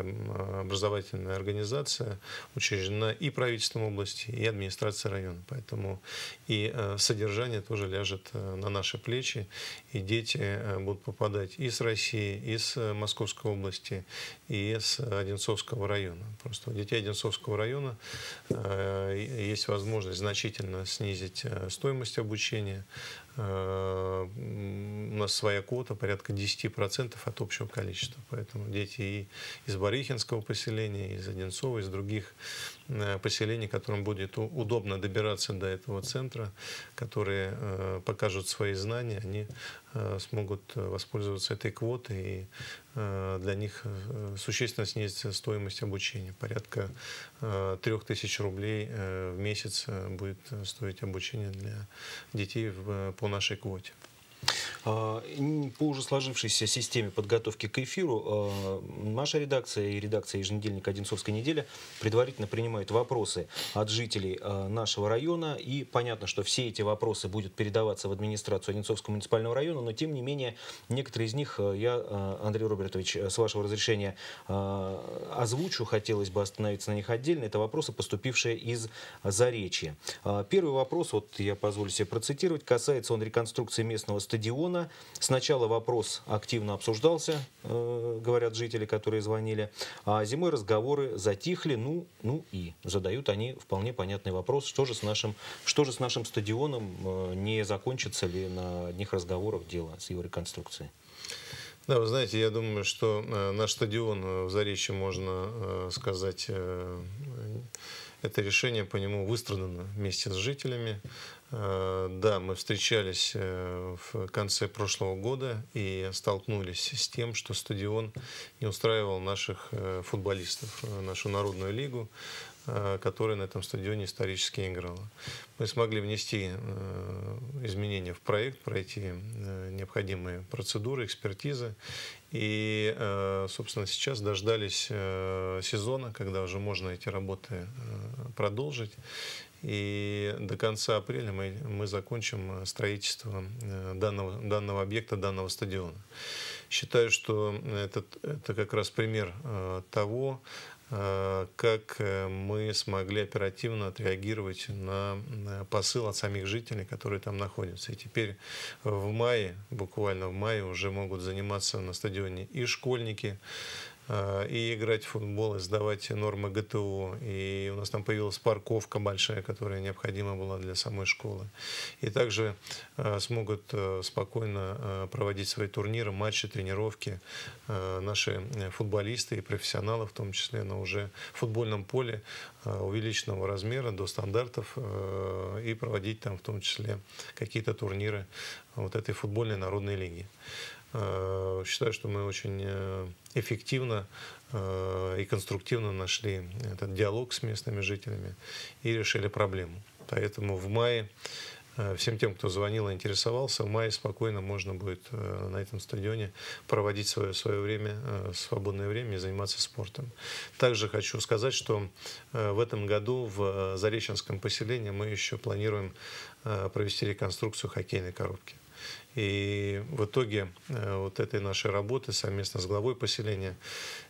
Speaker 2: образовательная организация, учреждена и правительством области, и администрацией района. Поэтому и содержание тоже ляжет на наши плечи, и дети будут попадать и с России, России, из э, Московской области и из Одинцовского района. Просто у детей Одинцовского района э, есть возможность значительно снизить э, стоимость обучения. У нас своя квота порядка 10% от общего количества. Поэтому дети и из Барихинского поселения, из Одинцова, из других Э, поселений, которым будет удобно добираться до этого центра, которые э, покажут свои знания, они э, смогут воспользоваться этой квотой, и для них существенно снизится стоимость обучения. Порядка 3000 рублей в месяц будет стоить обучение для детей по нашей квоте.
Speaker 1: А, по уже сложившейся системе подготовки к эфиру а, наша редакция и редакция еженедельника «Одинцовская неделя» предварительно принимают вопросы от жителей а, нашего района. И понятно, что все эти вопросы будут передаваться в администрацию Одинцовского муниципального района, но тем не менее некоторые из них я, Андрей Робертович, с вашего разрешения озвучу. Хотелось бы остановиться на них отдельно. Это вопросы, поступившие из Заречья. Первый вопрос, вот я позволю себе процитировать, касается он реконструкции местного стадиона стадиона. Сначала вопрос активно обсуждался, э, говорят жители, которые звонили, а зимой разговоры затихли, ну, ну и задают они вполне понятный вопрос, что же с нашим, что же с нашим стадионом, э, не закончится ли на одних разговорах дело с его реконструкцией?
Speaker 2: Да, вы знаете, я думаю, что э, наш стадион в Заречье, можно сказать, это решение по нему выстрадано вместе с жителями. Э, да, мы встречались э, в конце прошлого года и столкнулись с тем, что стадион не устраивал наших э, футболистов, нашу народную лигу, которая на этом стадионе исторически играла. Мы смогли внести изменения в проект, пройти необходимые процедуры, экспертизы. И, собственно, сейчас дождались сезона, когда уже можно эти работы продолжить. И до конца апреля мы, мы закончим э, строительство э, данного, данного объекта, данного стадиона. Считаю, что этот, это как раз пример э, того, как мы смогли оперативно отреагировать на посыл от самих жителей, которые там находятся. И теперь в мае, буквально в мае, уже могут заниматься на стадионе и школьники, Э, и играть в футбол, и сдавать нормы ГТО. И у нас там появилась парковка большая, которая необходима была для самой школы. И также э, смогут э, спокойно проводить свои турниры, матчи, тренировки наши футболисты и профессионалы, в том числе на уже футбольном поле увеличенного размера до стандартов и проводить там в том числе какие-то турниры вот этой футбольной народной лиги. Э, считаю, что мы очень э, эффективно э, и конструктивно нашли этот диалог с местными жителями и решили проблему. Поэтому в мае всем тем, кто звонил и интересовался, в мае спокойно можно будет на этом стадионе проводить свое, свое время, свободное время и заниматься спортом. Также хочу сказать, что в этом году в Зареченском поселении мы еще планируем провести реконструкцию хоккейной коробки. И в итоге э, вот этой нашей работы совместно с главой поселения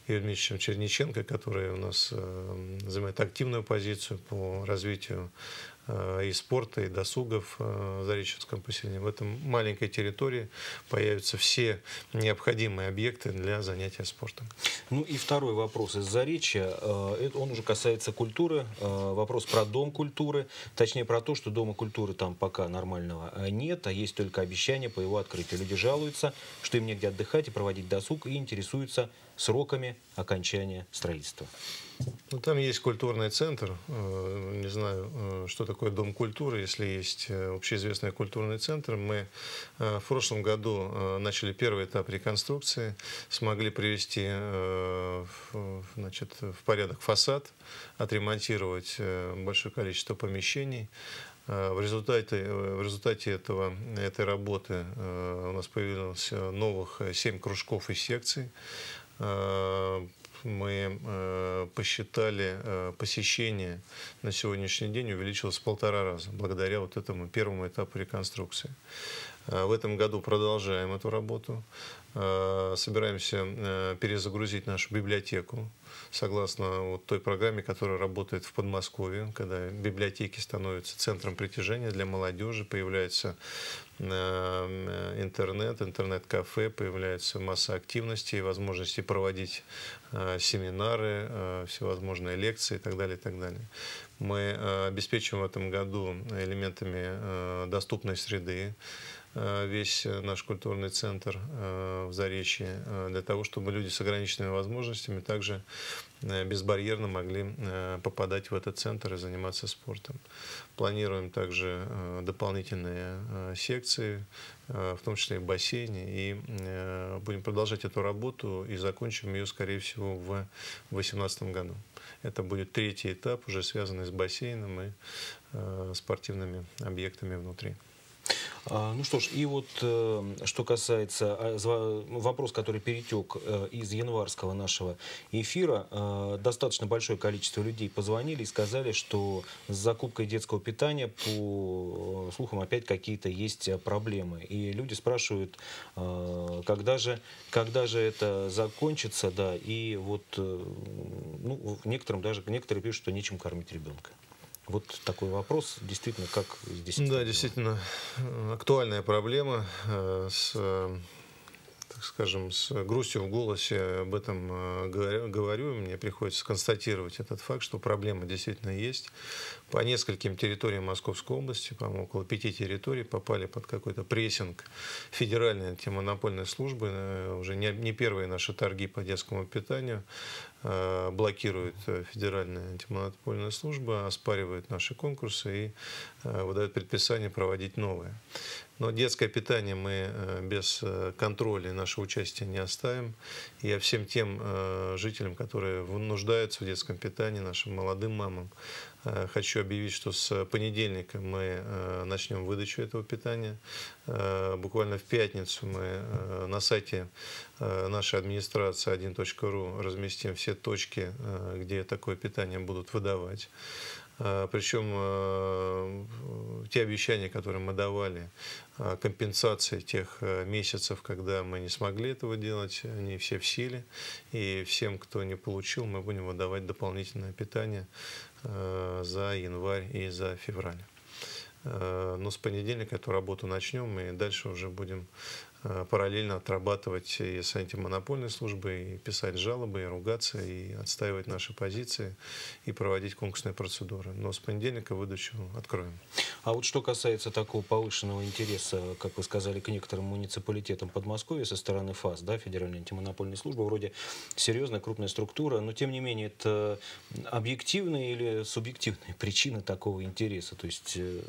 Speaker 2: Юрием Ильичем Черниченко, который у нас э, занимает активную позицию по развитию Э, и спорта, и досугов э, в Зареченском поселении. В этом маленькой территории появятся все необходимые объекты для занятия спортом.
Speaker 1: Ну и второй вопрос из Заречья. Э, он уже касается культуры. Вопрос про Дом культуры. Точнее про то, что Дома культуры там пока нормального нет, а есть только обещание по его открытию. Люди жалуются, что им негде отдыхать и проводить досуг, и интересуются сроками окончания строительства.
Speaker 2: Ну, там есть культурный центр. Не знаю, что такое такое Дом культуры, если есть э, общеизвестный культурный центр. Мы э, в прошлом году э, начали первый этап реконструкции, смогли привести значит, в порядок фасад, отремонтировать большое количество помещений. В результате, в результате этого, этой работы у нас появилось новых семь кружков и секций мы э, посчитали э, посещение на сегодняшний день увеличилось в полтора раза благодаря вот этому первому этапу реконструкции. Э, в этом году продолжаем эту работу. Э, собираемся э, перезагрузить нашу библиотеку согласно вот той программе, которая работает в Подмосковье, когда библиотеки становятся центром притяжения для молодежи, появляется интернет, интернет-кафе, появляется масса активностей, возможности проводить семинары, всевозможные лекции и так далее, и так далее. Мы обеспечиваем в этом году элементами доступной среды, Э, весь э, наш культурный центр э, в Заречье, для того, чтобы люди с ограниченными возможностями также безбарьерно могли попадать в этот центр и заниматься спортом. Планируем также дополнительные секции, в том числе и в бассейне, и будем продолжать эту работу и закончим ее, скорее всего, в 2018 году. Это будет третий этап, уже связанный с бассейном и спортивными объектами внутри. А, ну что ж, и
Speaker 1: вот э, что касается а, вопрос, который перетек э, из январского нашего эфира, э, достаточно большое количество людей позвонили и сказали, что с закупкой детского питания по слухам опять какие-то есть проблемы. И люди спрашивают, когда же, когда же это закончится, да, и вот ну, некоторым даже некоторые пишут, что нечем кормить ребенка. Вот такой вопрос, действительно, как
Speaker 2: здесь... Да, действительно, э, актуальная проблема э, с э, так скажем, с грустью в голосе об этом говорю. Мне приходится констатировать этот факт, что проблема действительно есть. По нескольким территориям Московской области, по-моему, около пяти территорий попали под какой-то прессинг федеральной антимонопольной службы. Уже не, не первые наши торги по детскому питанию. Э, блокирует э, Федеральная антимонопольная служба, оспаривает наши конкурсы и э, выдает предписание проводить новые. Но детское питание мы без контроля и нашего участия не оставим. Я всем тем жителям, которые нуждаются в детском питании, нашим молодым мамам, хочу объявить, что с понедельника мы начнем выдачу этого питания. Э, буквально в пятницу мы э, на сайте э, нашей администрации 1.ру разместим все точки, где такое питание будут выдавать. Причем те обещания, которые мы давали, компенсации тех месяцев, когда мы не смогли этого делать, они все в силе. И всем, кто не получил, мы будем выдавать дополнительное питание за январь и за февраль. Э, но с понедельника эту работу начнем и дальше уже будем Э, параллельно отрабатывать и с антимонопольной службой, и писать жалобы, и ругаться, и отстаивать наши позиции, и проводить конкурсные процедуры. Но с понедельника выдачу откроем.
Speaker 1: А вот что касается такого повышенного интереса, как вы сказали, к некоторым муниципалитетам Подмосковья со стороны ФАС, да, Федеральной антимонопольной службы, вроде серьезная крупная структура, но тем не менее это объективные или субъективные причины такого интереса? То есть э,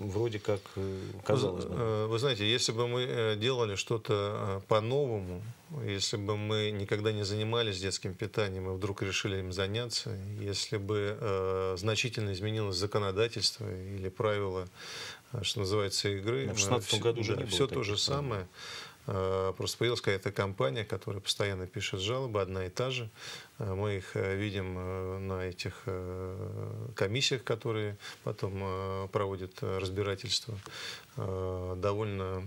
Speaker 1: вроде как э, казалось
Speaker 2: бы. Вы знаете, если бы мы делали что-то а, по-новому, если бы мы никогда не занимались детским питанием и вдруг решили им заняться, если бы э, значительно изменилось законодательство или правила, а, что называется, игры. В 2016 году уже да, все то же самое. Просто появилась какая-то компания, которая постоянно пишет жалобы, одна и та же. Э, мы их э, видим э, на этих комиссиях, которые потом проводят разбирательство. Довольно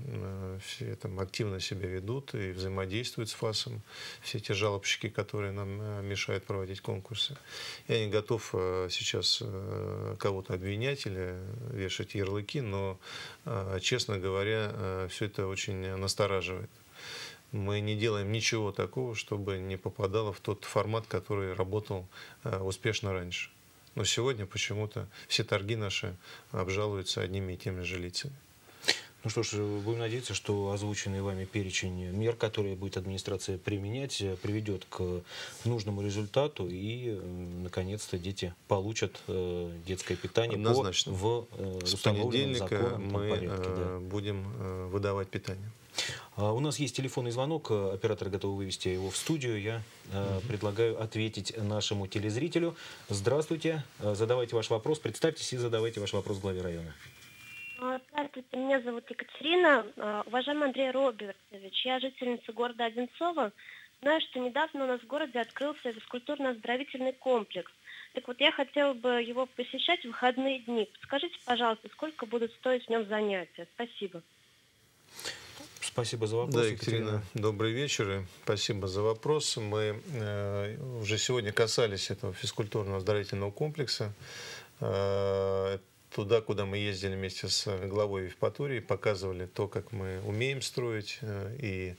Speaker 2: все там активно себя ведут и взаимодействуют с ФАСом. Все те жалобщики, которые нам мешают проводить конкурсы. Я не готов сейчас кого-то обвинять или вешать ярлыки, но, честно говоря, все это очень настораживает мы не делаем ничего такого, чтобы не попадало в тот формат, который работал э, успешно раньше. Но сегодня почему-то все торги наши обжалуются одними и теми же лицами. Ну что ж, э, будем надеяться,
Speaker 1: что озвученный вами перечень мер, которые будет администрация применять, э, приведет к нужному результату и, наконец-то, дети получат детское питание Однозначно. По, в э, С законом, мы порядке, да. будем выдавать питание. А, у нас есть телефонный звонок, оператор готов вывести его в студию. Я угу. предлагаю ответить нашему телезрителю. Здравствуйте, а, задавайте ваш вопрос, представьтесь и задавайте ваш вопрос главе района. Здравствуйте, меня зовут Екатерина. Уважаемый Андрей Робертович, я жительница города Одинцова. Знаю, что недавно у нас в городе открылся физкультурно-оздоровительный комплекс. Так вот, я хотела бы его посещать в выходные дни. Скажите, пожалуйста, сколько будут стоить в нем занятия? Спасибо.
Speaker 2: Спасибо за вопрос. Да, Екатерина, Екатерина, добрый вечер и спасибо за вопрос. Мы э, уже сегодня касались этого физкультурно-оздоровительного комплекса. Э, туда, куда мы ездили вместе с главой Евпатории, показывали то, как мы умеем строить э, и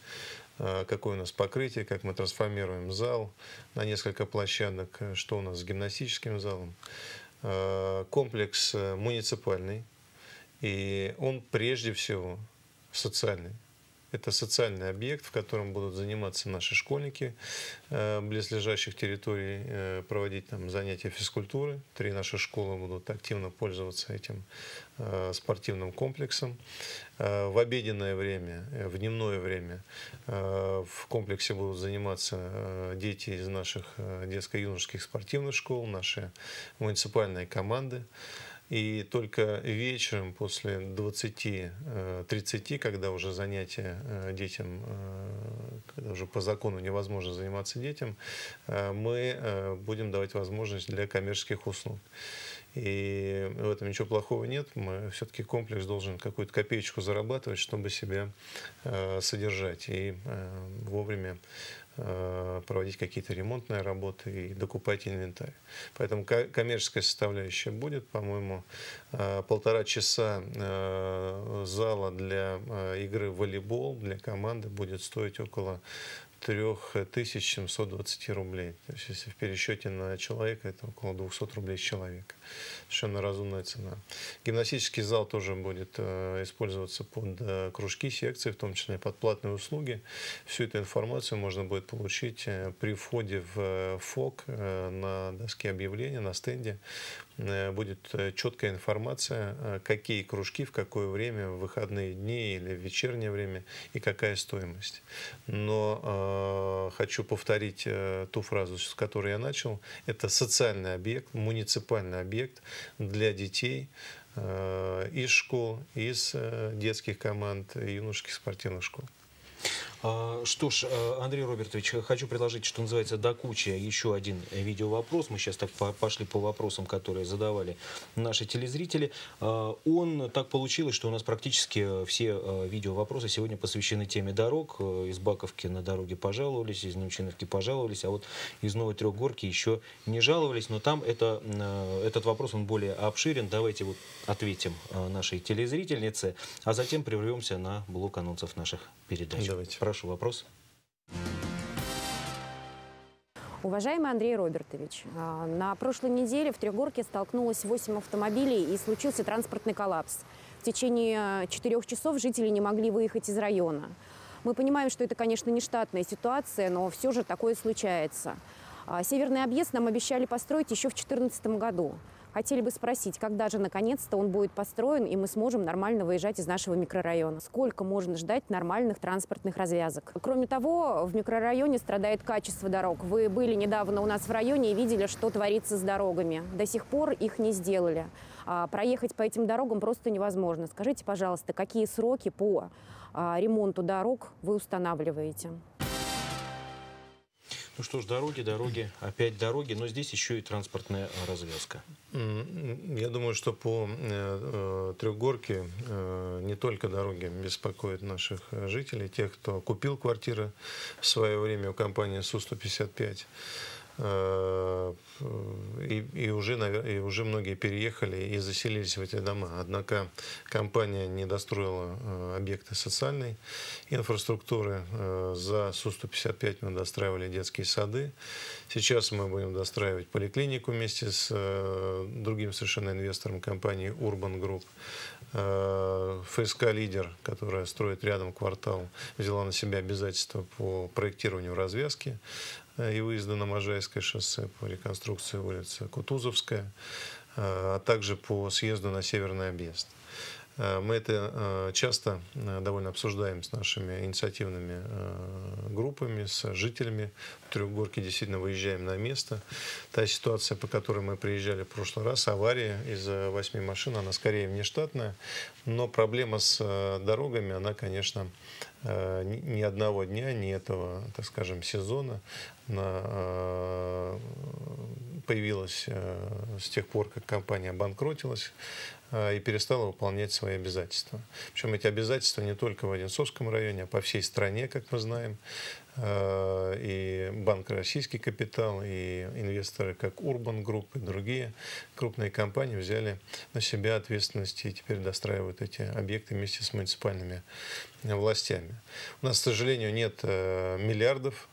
Speaker 2: э, какое у нас покрытие, как мы трансформируем зал на несколько площадок, э, что у нас с гимнастическим залом. Э, комплекс муниципальный, и он прежде всего социальный. Это социальный объект, в котором будут заниматься наши школьники э, близлежащих территорий, э, проводить там занятия физкультуры. Три наши школы будут активно пользоваться этим э, спортивным комплексом. В обеденное время, в дневное время в комплексе будут заниматься дети из наших детско-юношеских спортивных школ, наши муниципальные команды. И только вечером после 20-30, э, когда уже занятия э, детям, э, когда уже по закону невозможно заниматься детям, мы будем давать возможность для коммерческих услуг. И в этом ничего плохого нет. Мы все-таки комплекс должен какую-то копеечку зарабатывать, чтобы себя содержать и вовремя Э, проводить какие-то ремонтные работы и докупать инвентарь. Поэтому коммерческая составляющая будет, по-моему, э, полтора часа э, зала для игры в волейбол для команды будет стоить около 3720 рублей. То есть, если в пересчете на человека, это около 200 рублей с человека совершенно разумная цена. Гимнастический зал тоже будет э, использоваться под э, кружки, секции, в том числе под платные услуги. Всю эту информацию можно будет получить э, при входе в ФОК на доске объявления, на стенде. Будет четкая информация, какие кружки, в какое время, в выходные дни или в вечернее время и какая стоимость. Но э, хочу повторить э, ту фразу, с которой я начал. Это социальный объект, муниципальный объект объект для детей э, из школ, из э, детских команд, юношеских спортивных школ. А, что ж, а, Андрей Робертович, хочу предложить, что называется, до
Speaker 1: кучи еще один видеовопрос. Мы сейчас так пошли по вопросам, которые задавали наши телезрители. А, он так получилось, что у нас практически все видеовопросы сегодня посвящены теме дорог. Из Баковки на дороге пожаловались, из Немчиновки пожаловались, а вот из Новой Трехгорки еще не жаловались. Но там это, этот вопрос, он более обширен. Давайте вот ответим нашей телезрительнице, а затем прервемся на блок анонсов наших передач. Давайте. Прошу, вопрос. Уважаемый Андрей Робертович, а, на прошлой неделе в Трегорке столкнулось 8 автомобилей и случился транспортный коллапс. В течение четырех часов жители не могли выехать из района. Мы понимаем, что это, конечно, не штатная ситуация, но все же такое случается. А, Северный объезд нам обещали построить еще в 2014 году. Хотели бы спросить, когда же наконец-то он будет построен, и мы сможем нормально выезжать из нашего микрорайона? Сколько можно ждать нормальных транспортных развязок? Кроме того, в микрорайоне страдает качество дорог. Вы были недавно у нас в районе и видели, что творится с дорогами. До сих пор их не сделали. А проехать по этим дорогам просто невозможно. Скажите, пожалуйста, какие сроки по а, ремонту дорог вы устанавливаете? Ну что ж, дороги, дороги, опять дороги, но здесь еще и транспортная развязка.
Speaker 2: Я думаю, что по э, э, трехгорке э, не только дороги беспокоят наших э, жителей, тех, кто купил квартиры в свое время у компании Су-155 и, и, уже, и уже многие переехали и заселились в эти дома. Однако компания не достроила э, объекты социальной инфраструктуры. Э, за Су-155 мы достраивали детские сады. Сейчас мы будем достраивать поликлинику вместе с э, другим совершенно инвестором компании Urban Group. ФСК-лидер, которая строит рядом квартал, взяла на себя обязательства по проектированию развязки. Э, и выезда на Можайское шоссе по реконструкции улицы Кутузовская, э, а также по съезду на Северный объезд. Э, мы это часто довольно обсуждаем с нашими инициативными группами, с жителями Трехгорки, действительно выезжаем на место. Та ситуация, по которой мы приезжали в прошлый раз, авария из восьми машин, она скорее внештатная, но проблема с дорогами, она, конечно, ни одного дня, ни этого, так скажем, сезона, Э, появилась э, с тех пор, как компания обанкротилась э, и перестала выполнять свои обязательства. Причем эти обязательства не только в Одинцовском районе, а по всей стране, как мы знаем. И Банк Российский Капитал, и инвесторы, как Урбан Групп и другие крупные компании взяли на себя ответственность и теперь достраивают эти объекты вместе с муниципальными властями. У нас, к сожалению, нет миллиардов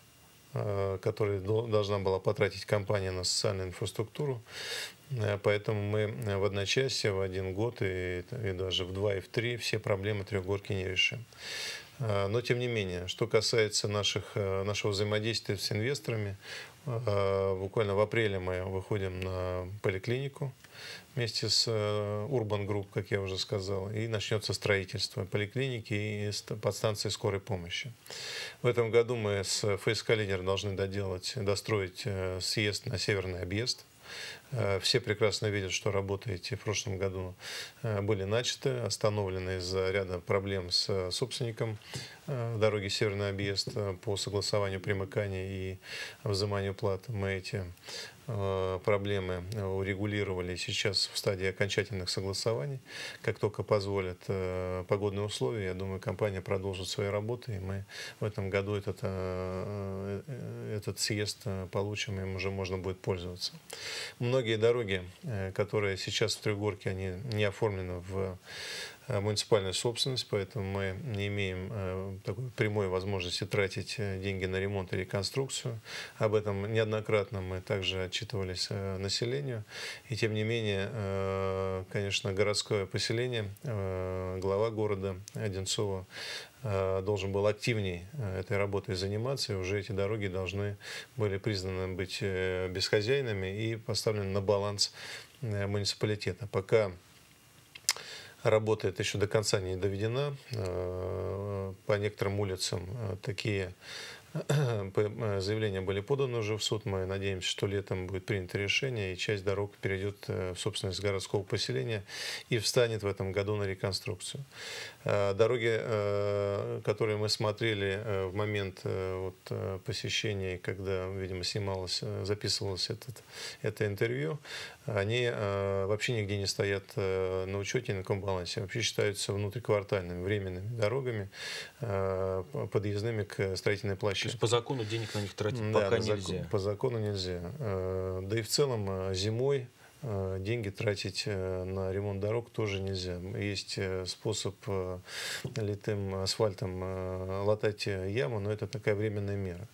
Speaker 2: Э, которые должна была потратить компания на социальную инфраструктуру. Э, поэтому мы э, в одночасье, в один год и, и даже в два и в три все проблемы Трехгорки не решим. Но тем не менее, что касается наших, нашего взаимодействия с инвесторами, буквально в апреле мы выходим на поликлинику вместе с э, Urban Group, как я уже сказал, и начнется строительство поликлиники и подстанции скорой помощи. В этом году мы с фейс-калинер должны доделать, достроить э, съезд на северный объезд. Э, все прекрасно видят, что работы эти в прошлом году были начаты, остановлены из-за ряда проблем с собственником дороги Северный объезд по согласованию примыкания и взиманию платы. Мы эти Э, проблемы э, урегулировали сейчас в стадии окончательных согласований. Как только позволят э, погодные условия, я думаю, компания продолжит свои работы, и мы в этом году этот, этот съезд получим, и им уже можно будет пользоваться. Многие дороги, которые сейчас в Трехгорке, они не оформлены в Э, муниципальная собственность, поэтому мы не имеем э, такой прямой возможности тратить э, деньги на ремонт и реконструкцию. Об этом неоднократно мы также отчитывались населению. И тем не менее, конечно, городское поселение, глава города Одинцова должен был активней этой работой заниматься, и уже эти дороги должны были признаны быть бесхозяйными и поставлены на баланс муниципалитета. Пока Работа эта еще до конца не доведена. Э, по некоторым улицам э, такие э, заявления были поданы уже в суд. Мы надеемся, что летом будет принято решение, и часть дорог перейдет в собственность городского поселения и встанет в этом году на реконструкцию. Э, дороги, э, которые мы смотрели э, в момент вот, посещения, когда, видимо, снималось, записывалось этот, это интервью, они вообще нигде не стоят на учете, на комбалансе. Вообще считаются внутриквартальными, временными дорогами, подъездными к строительной площадке. То есть по закону денег на них тратить да, пока по нельзя? Закон, по закону нельзя. Да и в целом зимой Э, деньги тратить э, на ремонт дорог тоже нельзя. Есть э, способ литым асфальтом латать яму, но это такая временная мера.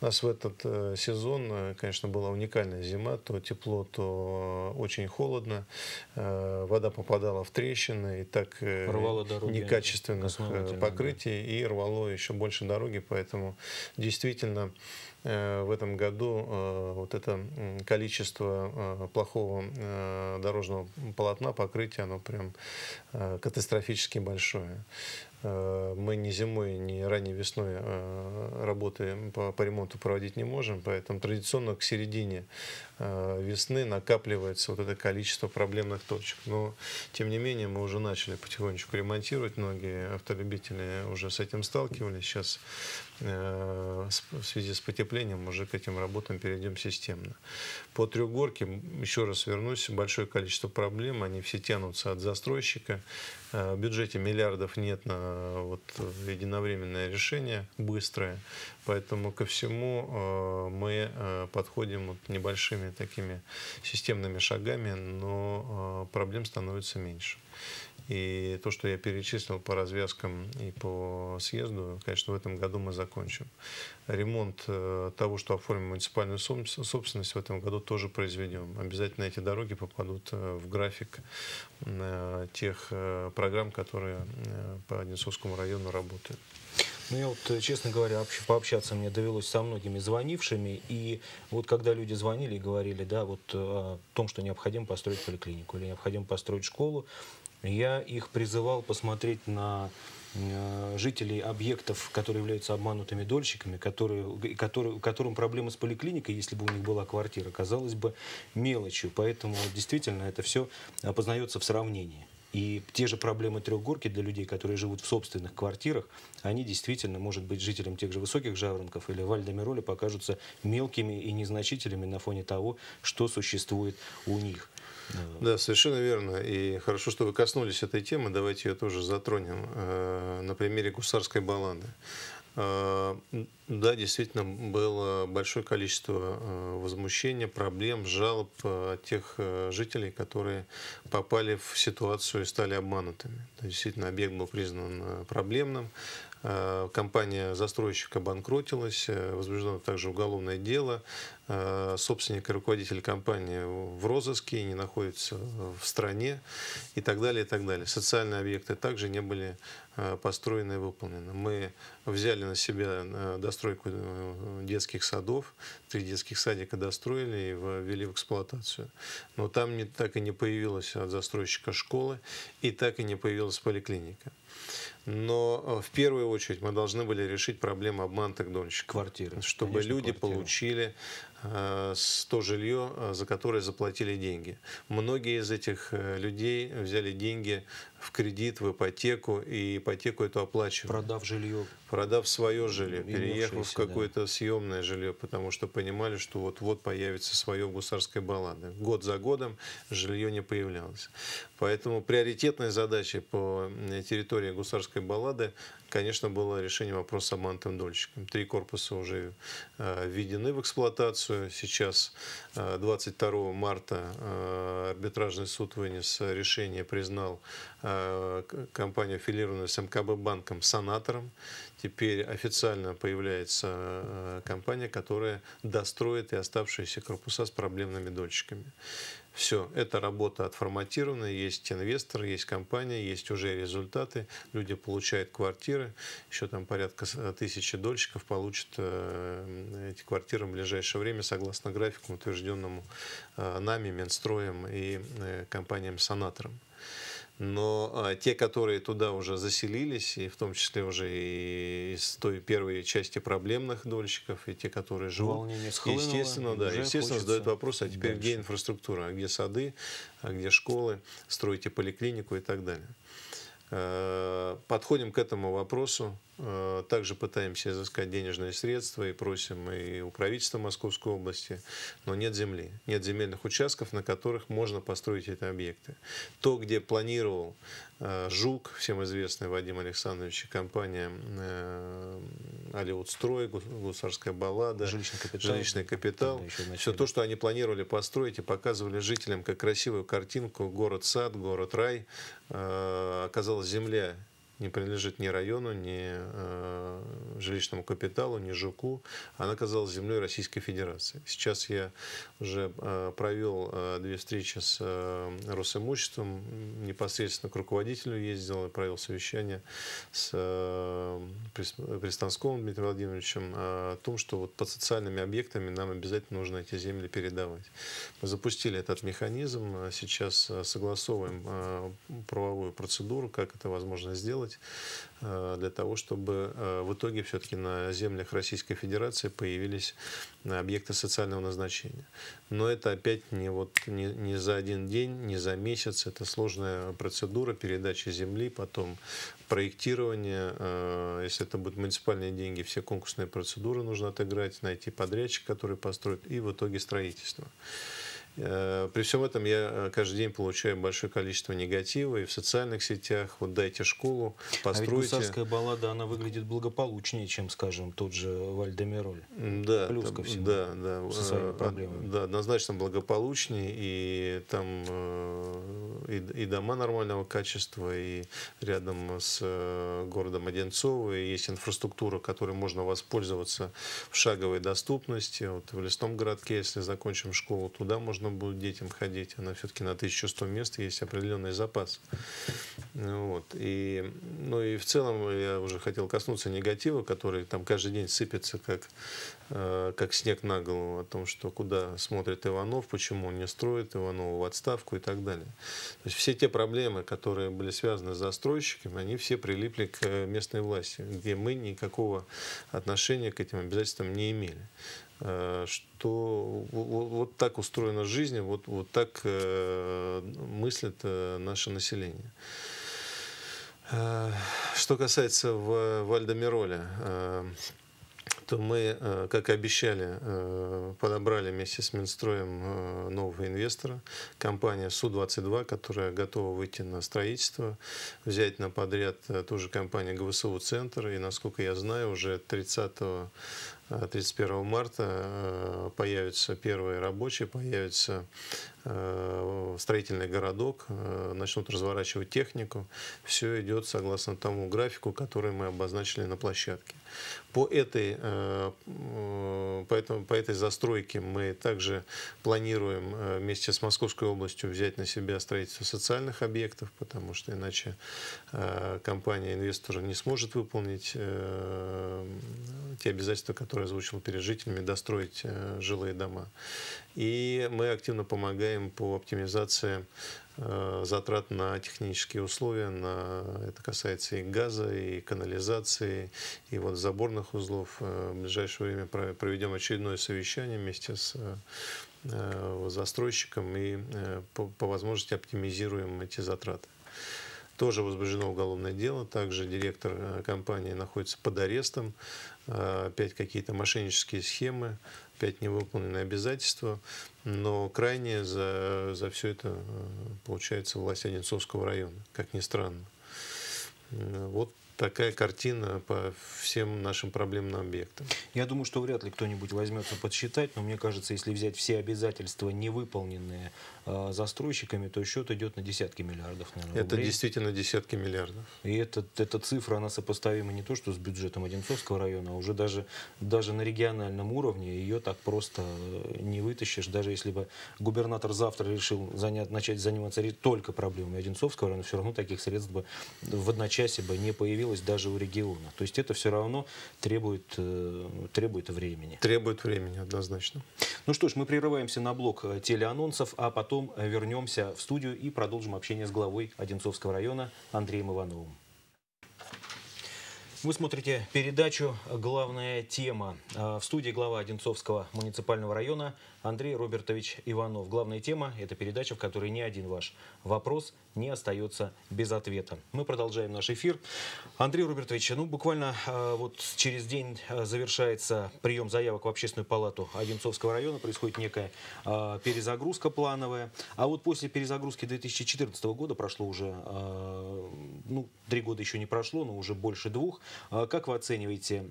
Speaker 2: У нас в этот сезон, конечно, была уникальная зима, то тепло, то очень холодно, вода попадала в трещины и так рвало дороги, некачественных покрытий да. и рвало еще больше дороги, поэтому действительно Э, в этом году э, вот это количество э, плохого дорожного полотна, покрытия, оно прям катастрофически большое. Мы ни зимой, ни ранней весной работы по, по ремонту проводить не можем, поэтому традиционно к середине Э, весны накапливается вот это количество проблемных точек. Но, тем не менее, мы уже начали потихонечку ремонтировать. Многие автолюбители уже с этим сталкивались. Сейчас э, в связи с потеплением уже к этим работам перейдем системно. По трехгорке, еще раз вернусь, большое количество проблем, они все тянутся от застройщика. Э, в бюджете миллиардов нет на вот единовременное решение, быстрое. Поэтому ко всему э, мы э, подходим вот небольшими такими системными шагами, но э, проблем становится меньше. И то, что я перечислил по развязкам и по съезду, конечно, в этом году мы закончим. Ремонт того, что оформим муниципальную собственность, в этом году тоже произведем. Обязательно эти дороги попадут в график тех программ, которые по Одинцовскому району работают.
Speaker 1: Ну, я вот, э, честно говоря, вообще пообщаться мне довелось со многими звонившими, и вот когда люди звонили и говорили, да, вот э, о том, что необходимо построить поликлинику или необходимо построить школу, я их призывал посмотреть на э, жителей объектов, которые являются обманутыми дольщиками, которые, которые, которым проблема с поликлиникой, если бы у них была квартира, казалось бы мелочью. Поэтому действительно это все познается в сравнении. И те же проблемы трехгорки для людей, которые живут в собственных квартирах, они действительно, может быть, жителям тех же высоких жаворонков или Вальдемироли покажутся мелкими и незначительными на фоне того, что существует у них.
Speaker 2: Да, совершенно верно. И хорошо, что вы коснулись этой темы. Давайте ее тоже затронем э, на примере гусарской баллады э, да, действительно, было большое количество э, возмущения, проблем, жалоб э, от тех э, жителей, которые попали в ситуацию и стали обманутыми. Действительно, объект был признан проблемным, компания застройщика банкротилась, возбуждено также уголовное дело, собственник и руководитель компании в розыске, не находится в стране и так далее, и так далее. Социальные объекты также не были построены и выполнены. Мы взяли на себя достаточно постройку э, э, детских садов. Три детских садика достроили и ввели в эксплуатацию. Но там не, так и не появилась от застройщика школы и так и не появилась поликлиника. Но э, в первую очередь мы должны были решить проблему обманутых донщиков. Квартиры. Чтобы Конечно, люди квартиры. получили Э, то жилье, э, за которое заплатили деньги. Многие из этих э, людей взяли деньги в кредит, в ипотеку, и ипотеку эту оплачивали. Продав жилье. Продав свое жилье, переехав в какое-то да. съемное жилье, потому что понимали, что вот-вот появится свое в гусарской баллады. Год за годом жилье не появлялось. Поэтому приоритетная задача по территории гусарской баллады конечно, было решение вопроса с обманутым Три корпуса уже э, введены в эксплуатацию. Сейчас 22 э, марта э, арбитражный суд вынес решение, признал компанию, аффилированную с МКБ банком, санатором. Теперь официально появляется компания, которая достроит и оставшиеся корпуса с проблемными дольщиками. Все, эта работа отформатирована, есть инвестор, есть компания, есть уже результаты, люди получают квартиры, еще там порядка э, тысячи дольщиков получат э, эти квартиры в ближайшее время, согласно графику, утвержденному э, нами, Минстроем и компаниям-сонатором но а, те, которые туда уже заселились, и в том числе уже и из той первой части проблемных дольщиков, и те, которые живут, схлынуло, естественно, да, естественно, задают вопрос, а теперь дальше. где инфраструктура, а где сады, а где школы, стройте поликлинику и так далее. Э, подходим к этому вопросу Э, также пытаемся изыскать денежные средства и просим и у правительства Московской области, но нет земли, нет земельных участков, на которых можно построить эти объекты. То, где планировал э, Жук, всем известный Вадим Александрович, компания Алиотстрой, э, Гусарская баллада, жилищный капитал, жилищный капитал все то, что они планировали построить и показывали жителям как красивую картинку, город-сад, город-рай, оказалось земля не принадлежит ни району, ни э, жилищному капиталу, ни ЖУКу. Она оказалась землей Российской Федерации. Сейчас я уже э, провел э, две встречи с э, Росимуществом, непосредственно к руководителю ездил, провел совещание с э, Престанском Дмитрием Владимировичем э, о том, что вот под социальными объектами нам обязательно нужно эти земли передавать. Мы запустили этот механизм, сейчас э, согласовываем э, правовую процедуру, как это возможно сделать сделать э, для того, чтобы э, в итоге все-таки на землях Российской Федерации появились э, объекты социального назначения. Но это опять не, вот, не, не за один день, не за месяц. Это сложная процедура передачи земли, потом проектирование. Если это будут муниципальные деньги, все конкурсные процедуры нужно отыграть, найти подрядчик, который построит, и в итоге строительство. Э, при всем этом я э, каждый день получаю большое количество негатива и в социальных сетях. Вот дайте школу, постройте. А ведь гусарская
Speaker 1: баллада, она выглядит благополучнее, чем, скажем, тот же Вальдемироль. Да, Плюс там, ко всему. Да, да. Со э, своими
Speaker 2: проблемами. Да, однозначно благополучнее. И там и, и дома нормального качества, и рядом с городом Одинцово и есть инфраструктура, которой можно воспользоваться в шаговой доступности. Вот в Лесном городке, если закончим школу, туда можно нужно будет детям ходить. Она все-таки на 1100 мест есть определенный запас. Вот. И, ну и в целом я уже хотел коснуться негатива, который там каждый день сыпется как, э, как снег на голову, о том, что куда смотрит Иванов, почему он не строит Иванова в отставку и так далее. То есть все те проблемы, которые были связаны с застройщиками, они все прилипли к местной власти, где мы никакого отношения к этим обязательствам не имели. Э, что вот, вот так устроена жизнь, вот, вот так э, мыслит э, наше население. Что касается в Вальдомироля, то мы, как и обещали, подобрали вместе с Минстроем нового инвестора, компания Су-22, которая готова выйти на строительство, взять на подряд ту же компанию ГВСУ «Центр», и, насколько я знаю, уже 30 31 э, марта появятся первые рабочие, появится э, строительный городок, э, начнут разворачивать технику. Все идет согласно тому графику, который мы обозначили на площадке. По этой, э, по, этому, по этой застройке мы также планируем э, вместе с Московской областью взять на себя строительство социальных объектов, потому что иначе э, компания инвестор не сможет выполнить те обязательства, которые озвучил перед жителями, достроить жилые дома. И мы активно помогаем по оптимизации Э, затрат на технические условия, на, это касается и газа, и канализации, и вот заборных узлов. Э, в ближайшее время проведем очередное совещание вместе с э, застройщиком и по, по возможности оптимизируем эти затраты. Тоже возбуждено уголовное дело, также директор компании находится под арестом. Э, опять какие-то мошеннические схемы, опять невыполненные обязательства, но крайне за, за все это э, получается власть Одинцовского района, как ни странно. Вот такая картина по всем нашим проблемным объектам.
Speaker 1: Я думаю, что вряд ли кто-нибудь возьмется подсчитать, но мне кажется, если взять все обязательства, невыполненные э, застройщиками, то счет идет на десятки миллиардов, наверное, Это рублей. действительно десятки миллиардов. И этот, эта цифра, она сопоставима не то, что с бюджетом Одинцовского района, а уже даже, даже на региональном уровне ее так просто э, не вытащишь, даже если бы губернатор завтра решил занять, начать заниматься только проблемами Одинцовского района, все равно таких средств бы в одночасье бы не появилось получилось даже у региона. То есть это все равно требует, э, ну, требует времени. Требует времени, однозначно. Ну что ж, мы прерываемся на блок э, телеанонсов, а потом э, вернемся в студию и продолжим общение с главой Одинцовского района Андреем Ивановым. Вы смотрите передачу «Главная тема». В студии глава Одинцовского муниципального района Андрей Робертович Иванов. Главная тема – это передача, в которой ни один ваш вопрос не остается без ответа. Мы продолжаем наш эфир. Андрей Робертович, ну буквально э, вот через день э, завершается прием заявок в Общественную палату Одинцовского района. Происходит некая э, перезагрузка плановая. А вот после перезагрузки 2014 года прошло уже, ну, три года еще не прошло, но уже больше двух. Как вы оцениваете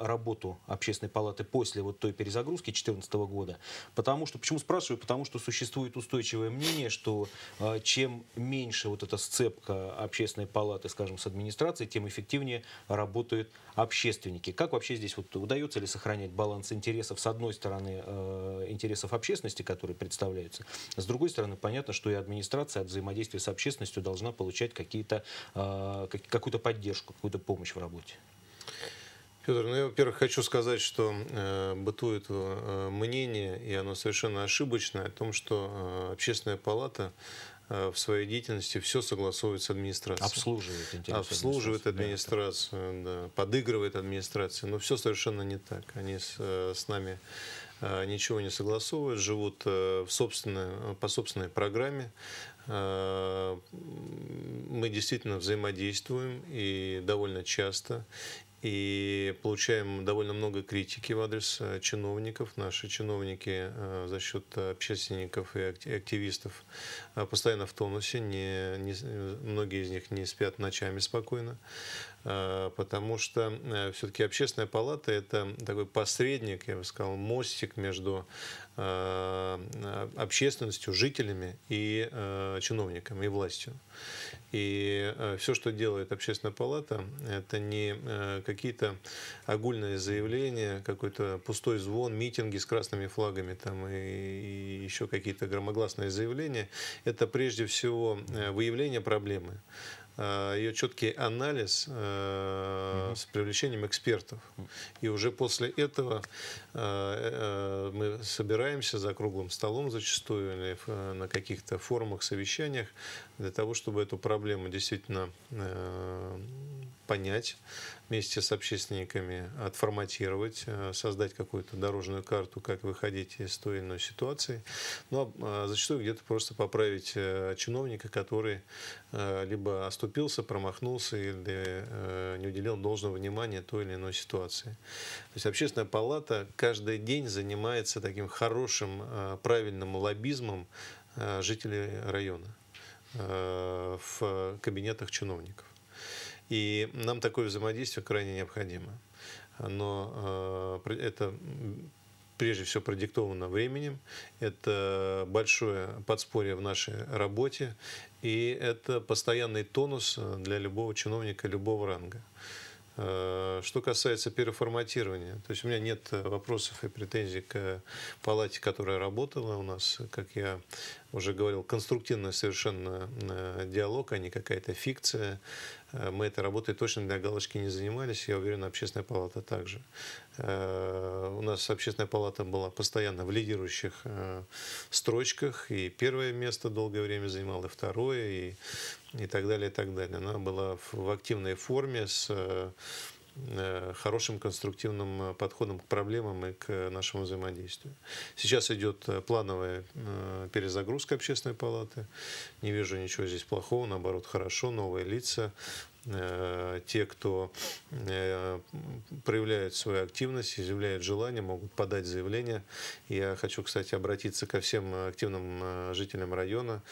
Speaker 1: работу Общественной палаты после вот той перезагрузки 2014 года? Потому что, почему спрашиваю? Потому что существует устойчивое мнение, что э, чем меньше вот эта сцепка общественной палаты, скажем, с администрацией, тем эффективнее работают общественники. Как вообще здесь вот удается ли сохранять баланс интересов, с одной стороны, э, интересов общественности, которые представляются, с другой стороны, понятно, что и администрация от взаимодействия с общественностью должна получать э, какую-то поддержку, какую-то помощь в работе?
Speaker 2: Петр, ну я, во-первых, хочу сказать, что э, бытует э, мнение, и оно совершенно ошибочное, о том, что э, общественная палата э, в своей деятельности все согласовывает с администрацией. Обслуживает Обслуживает администрацию, администрацию да, да, подыгрывает администрации. Но все совершенно не так. Они с, э, с нами э, ничего не согласовывают, живут в собственной, по собственной программе. Мы действительно взаимодействуем и довольно часто и получаем довольно много критики в адрес э, чиновников. Наши чиновники э, за счет э, общественников и активистов постоянно в тонусе, не, не, многие из них не спят ночами спокойно. Э, потому что э, все-таки общественная палата – это такой посредник, я бы сказал, мостик между э, общественностью, жителями и чиновниками, и властью. И все, что делает общественная палата, это не какие-то огульные заявления, какой-то пустой звон, митинги с красными флагами там, и еще какие-то громогласные заявления. Это прежде всего выявление проблемы, Э, ее четкий анализ э, с привлечением экспертов. И уже после этого э, мы собираемся за круглым столом зачастую или на каких-то форумах, совещаниях, для того, чтобы эту проблему действительно э, понять вместе с общественниками, отформатировать, э, создать какую-то дорожную карту, как выходить из той или иной ситуации. Ну, а, а зачастую где-то просто поправить э, чиновника, который либо оступился, промахнулся или не уделил должного внимания той или иной ситуации. То есть общественная палата каждый день занимается таким хорошим, правильным лоббизмом жителей района. Э, в кабинетах чиновников. И нам такое взаимодействие крайне необходимо. Но э, это прежде всего продиктовано временем, это большое подспорье в нашей работе, и это постоянный тонус э, для любого чиновника любого ранга. Э, что касается переформатирования, то есть у меня нет э, вопросов и претензий к палате, которая работала у нас, как я уже говорил, конструктивный совершенно э, диалог, а не какая-то фикция. Мы этой работой точно для галочки не занимались, я уверен, общественная палата также. У нас общественная палата была постоянно в лидирующих строчках, и первое место долгое время занимала, и второе, и и так далее, и так далее. Она была в активной форме с э, э, хорошим конструктивным э, подходом к проблемам и к нашему взаимодействию. Сейчас идет плановая перезагрузка общественной палаты. Не вижу ничего здесь плохого, наоборот, хорошо, новые лица, Э, те, кто э, проявляют свою активность, изъявляют желание, могут подать заявление. Я хочу, кстати, обратиться ко всем активным э, жителям района,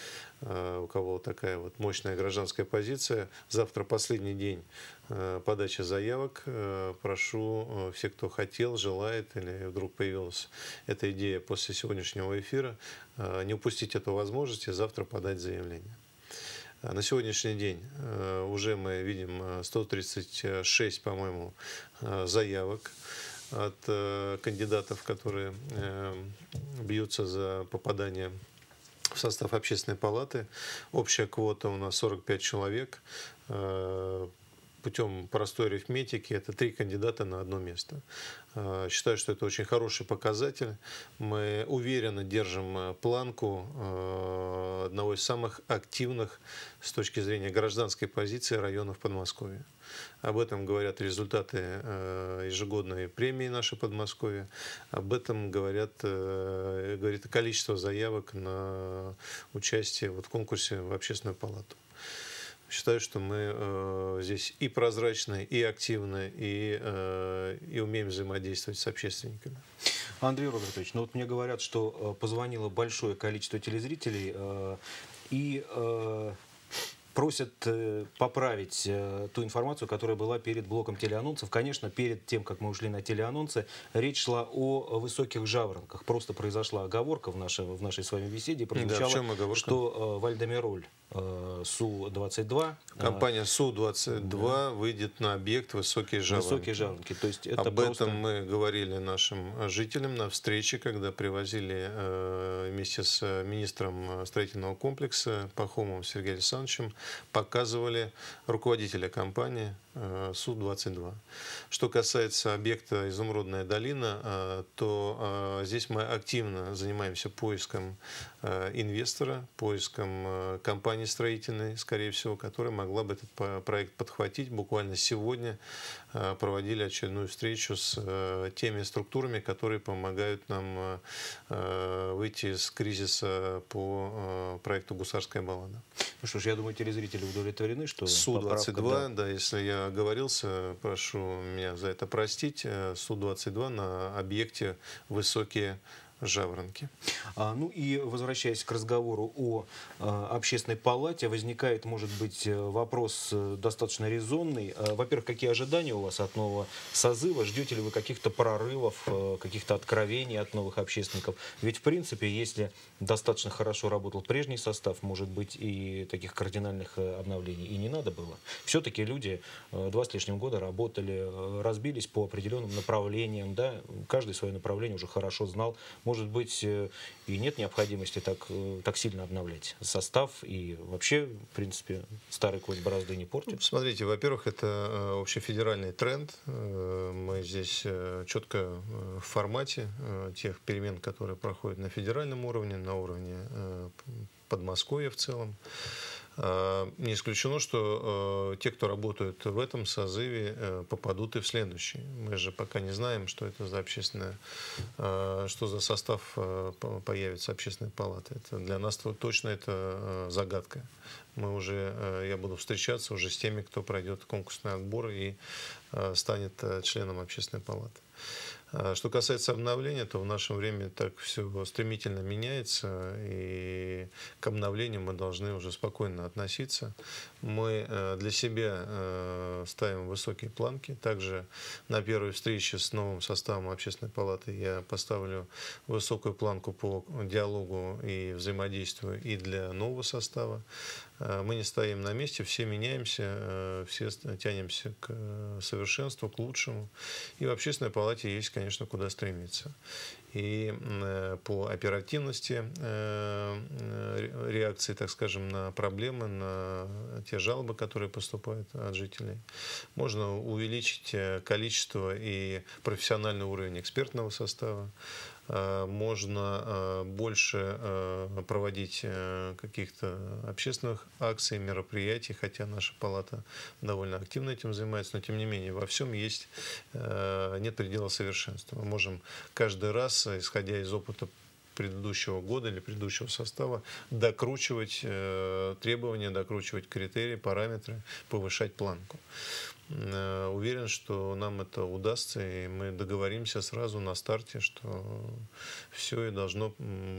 Speaker 2: у кого такая вот мощная гражданская позиция. Завтра последний день подачи заявок. Прошу все, кто хотел, желает или вдруг появилась эта идея после сегодняшнего эфира, не упустить эту возможность и завтра подать заявление. А на сегодняшний день э, уже мы видим 136, э, по-моему, э, заявок от кандидатов, которые бьются за попадание в состав общественной палаты. Общая квота у нас 45 человек путем простой арифметики это три кандидата на одно место. А, считаю, что это очень хороший показатель. Мы уверенно держим э, планку э, одного из самых активных с точки зрения гражданской позиции районов Подмосковья. Об этом говорят результаты э, ежегодной премии нашей Подмосковья. Об этом говорят, говорит количество заявок на участие вот в конкурсе в общественную палату считаю, что мы э, здесь и прозрачны, и активны, и, э, и умеем взаимодействовать с общественниками. Андрей Робертович, ну вот мне говорят, что
Speaker 1: э, позвонило большое количество телезрителей, э, и э, просят э, поправить э, ту информацию, которая была перед блоком телеанонсов. Конечно, перед тем, как мы ушли на телеанонсы, речь шла о высоких жаворонках. Просто произошла оговорка в, нашей в нашей с вами беседе. Прозвучало, да, что э, Вальдемироль Су-22.
Speaker 2: Компания Су-22 да. выйдет на объект «Высокие жаворонки». «Высокие жаворонки». То есть это Об просто... этом мы говорили нашим жителям на встрече, когда привозили вместе с министром строительного комплекса Пахомовым Сергеем Александровичем показывали руководителя компании, Э, Су-22. Что касается объекта «Изумрудная долина», э, то э, здесь мы активно занимаемся поиском инвестора, поиском компании строительной, скорее всего, которая могла бы этот проект подхватить. Буквально сегодня проводили очередную встречу с теми структурами, которые помогают нам выйти из кризиса по проекту «Гусарская баллада». Ну что ж, я думаю, телезрители
Speaker 1: удовлетворены, что Су-22, поправка, да.
Speaker 2: да, если я оговорился, прошу меня за это простить, Су-22 на объекте «Высокие Жаворонки. А, ну и возвращаясь к разговору о а, общественной палате, возникает, может
Speaker 1: быть, э, вопрос э, достаточно резонный. А, во-первых, какие ожидания у вас от нового созыва? Ждете ли вы каких-то прорывов, а, каких-то откровений от новых общественников? Ведь, в принципе, если достаточно хорошо работал прежний состав, может быть, и таких кардинальных обновлений и не надо было. Все-таки люди два с лишним года работали, разбились по определенным направлениям, да, каждый свое направление уже хорошо знал, может быть, э, и нет необходимости так, э, так сильно обновлять состав и вообще, в принципе,
Speaker 2: старый конь борозды не портит? Ну, смотрите, во-первых, это вообще э, федеральный тренд. Мы здесь четко в формате тех перемен, которые проходят на федеральном уровне, на уровне Подмосковья в целом. Э, не исключено, что э, те, кто работают в этом созыве, э, попадут и в следующий. Мы же пока не знаем, что это за общественная, что за состав появится общественной палаты. Это для нас точно это загадка. Мы уже, я буду встречаться уже с теми, кто пройдет конкурсный отбор и станет членом общественной палаты. А что касается обновления, то в наше время так все стремительно меняется, и к обновлению мы должны уже спокойно относиться. Мы э, для себя э, ставим высокие планки. Также на первой встрече с новым составом общественной палаты я поставлю высокую планку по диалогу и взаимодействию и для нового состава. Э, мы не стоим на месте, все меняемся, э, все тянемся к э, совершенству, к лучшему. И в общественной палате есть, конечно, куда стремиться. И по оперативности реакции, так скажем, на проблемы, на те жалобы, которые поступают от жителей, можно увеличить количество и профессиональный уровень экспертного состава, Э, можно э, больше э, проводить каких-то общественных акций, мероприятий, хотя наша палата довольно активно этим занимается, но тем не менее во всем есть, нет предела совершенства. Мы можем каждый раз, исходя из опыта предыдущего года или предыдущего состава, докручивать требования, докручивать критерии, параметры, повышать планку. Э, уверен, что нам это удастся, и мы договоримся сразу на старте, что все и должно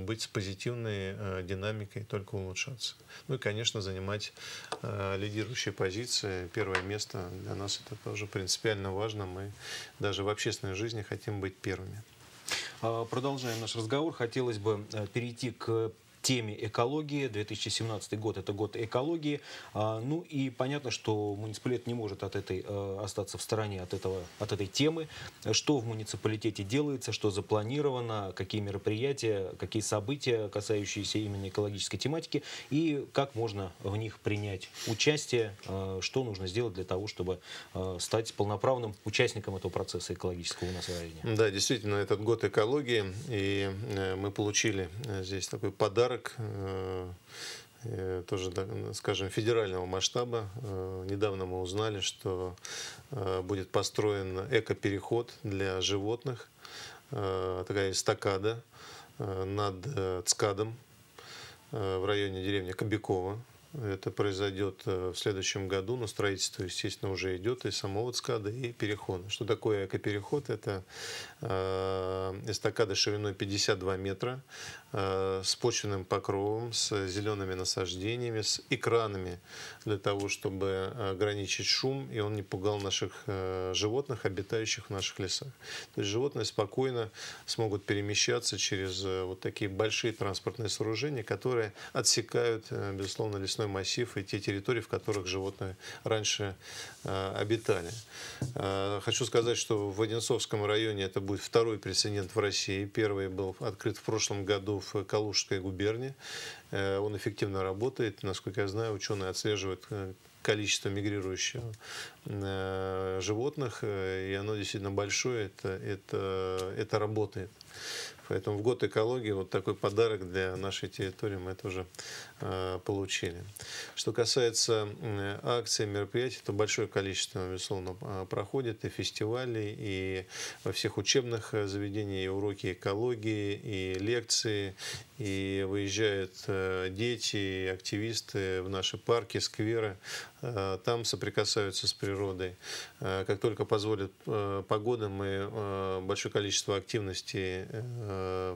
Speaker 2: быть с позитивной э, динамикой, только улучшаться. Ну и, конечно, занимать э, лидирующие позиции. Первое место для нас это тоже принципиально важно. Мы даже в общественной жизни хотим быть первыми. А, Продолжаем наш разговор. Хотелось бы
Speaker 1: перейти к теме экологии. 2017 год – это год экологии. А, ну и понятно, что муниципалитет не может от этой, э, остаться в стороне от, этого, от этой темы. Что в муниципалитете делается, что запланировано, какие мероприятия, какие события, касающиеся именно экологической тематики, и как можно в них принять участие, э, что нужно сделать для того, чтобы э, стать полноправным участником этого процесса экологического у
Speaker 2: Да, действительно, этот год экологии, и мы получили здесь такой подарок подарок э, э, тоже, скажем, федерального масштаба. Э, недавно мы узнали, что будет построен эко-переход для животных, такая эстакада над Цкадом в районе деревни Кобякова. Это произойдет в следующем году, но строительство, естественно, уже идет и самого ЦКАДа, и перехода. Что такое экопереход? Это эстакада шириной 52 метра, Э, с почвенным покровом, с зелеными насаждениями, с экранами для того, чтобы ограничить шум, и он не пугал наших э, животных, обитающих в наших лесах. То есть животные спокойно смогут перемещаться через э, вот такие большие транспортные сооружения, которые отсекают, безусловно, лесной массив и те территории, в которых животные раньше обитали. Хочу сказать, что в Одинцовском районе это будет второй прецедент в России. Первый был открыт в прошлом году в Калужской губернии. Э, он эффективно работает. Насколько я знаю, ученые отслеживают э, количество мигрирующих э, животных, и оно действительно большое, это, это, это работает. Поэтому в год экологии вот такой подарок для нашей территории мы тоже Э, получили. Что касается э, акций, мероприятий, то большое количество, безусловно, э, проходит и фестивали, и во всех учебных заведениях, и уроки экологии, и лекции, и выезжают дети, и активисты в наши парки, скверы, там соприкасаются с природой. Как только позволит погода, мы большое количество активностей,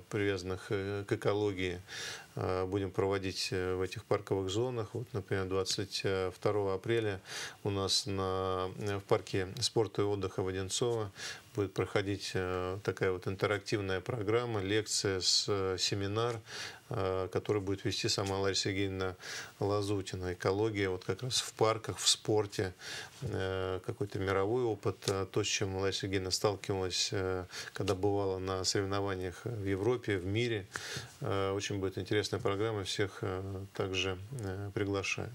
Speaker 2: привязанных к экологии, Э, будем проводить э, в этих парковых зонах. Вот, например, 22 апреля у нас на, э, в парке спорта и отдыха в Одинцово будет проходить э, такая вот интерактивная программа, лекция, с, э, семинар, э, который будет вести сама Лариса Евгеньевна Лазутина. Экология вот как раз в парках, в спорте, какой-то мировой опыт, то, с чем Лариса Евгеньевна сталкивалась, когда бывала на соревнованиях в Европе, в мире. Очень будет интересная программа, всех также приглашаю.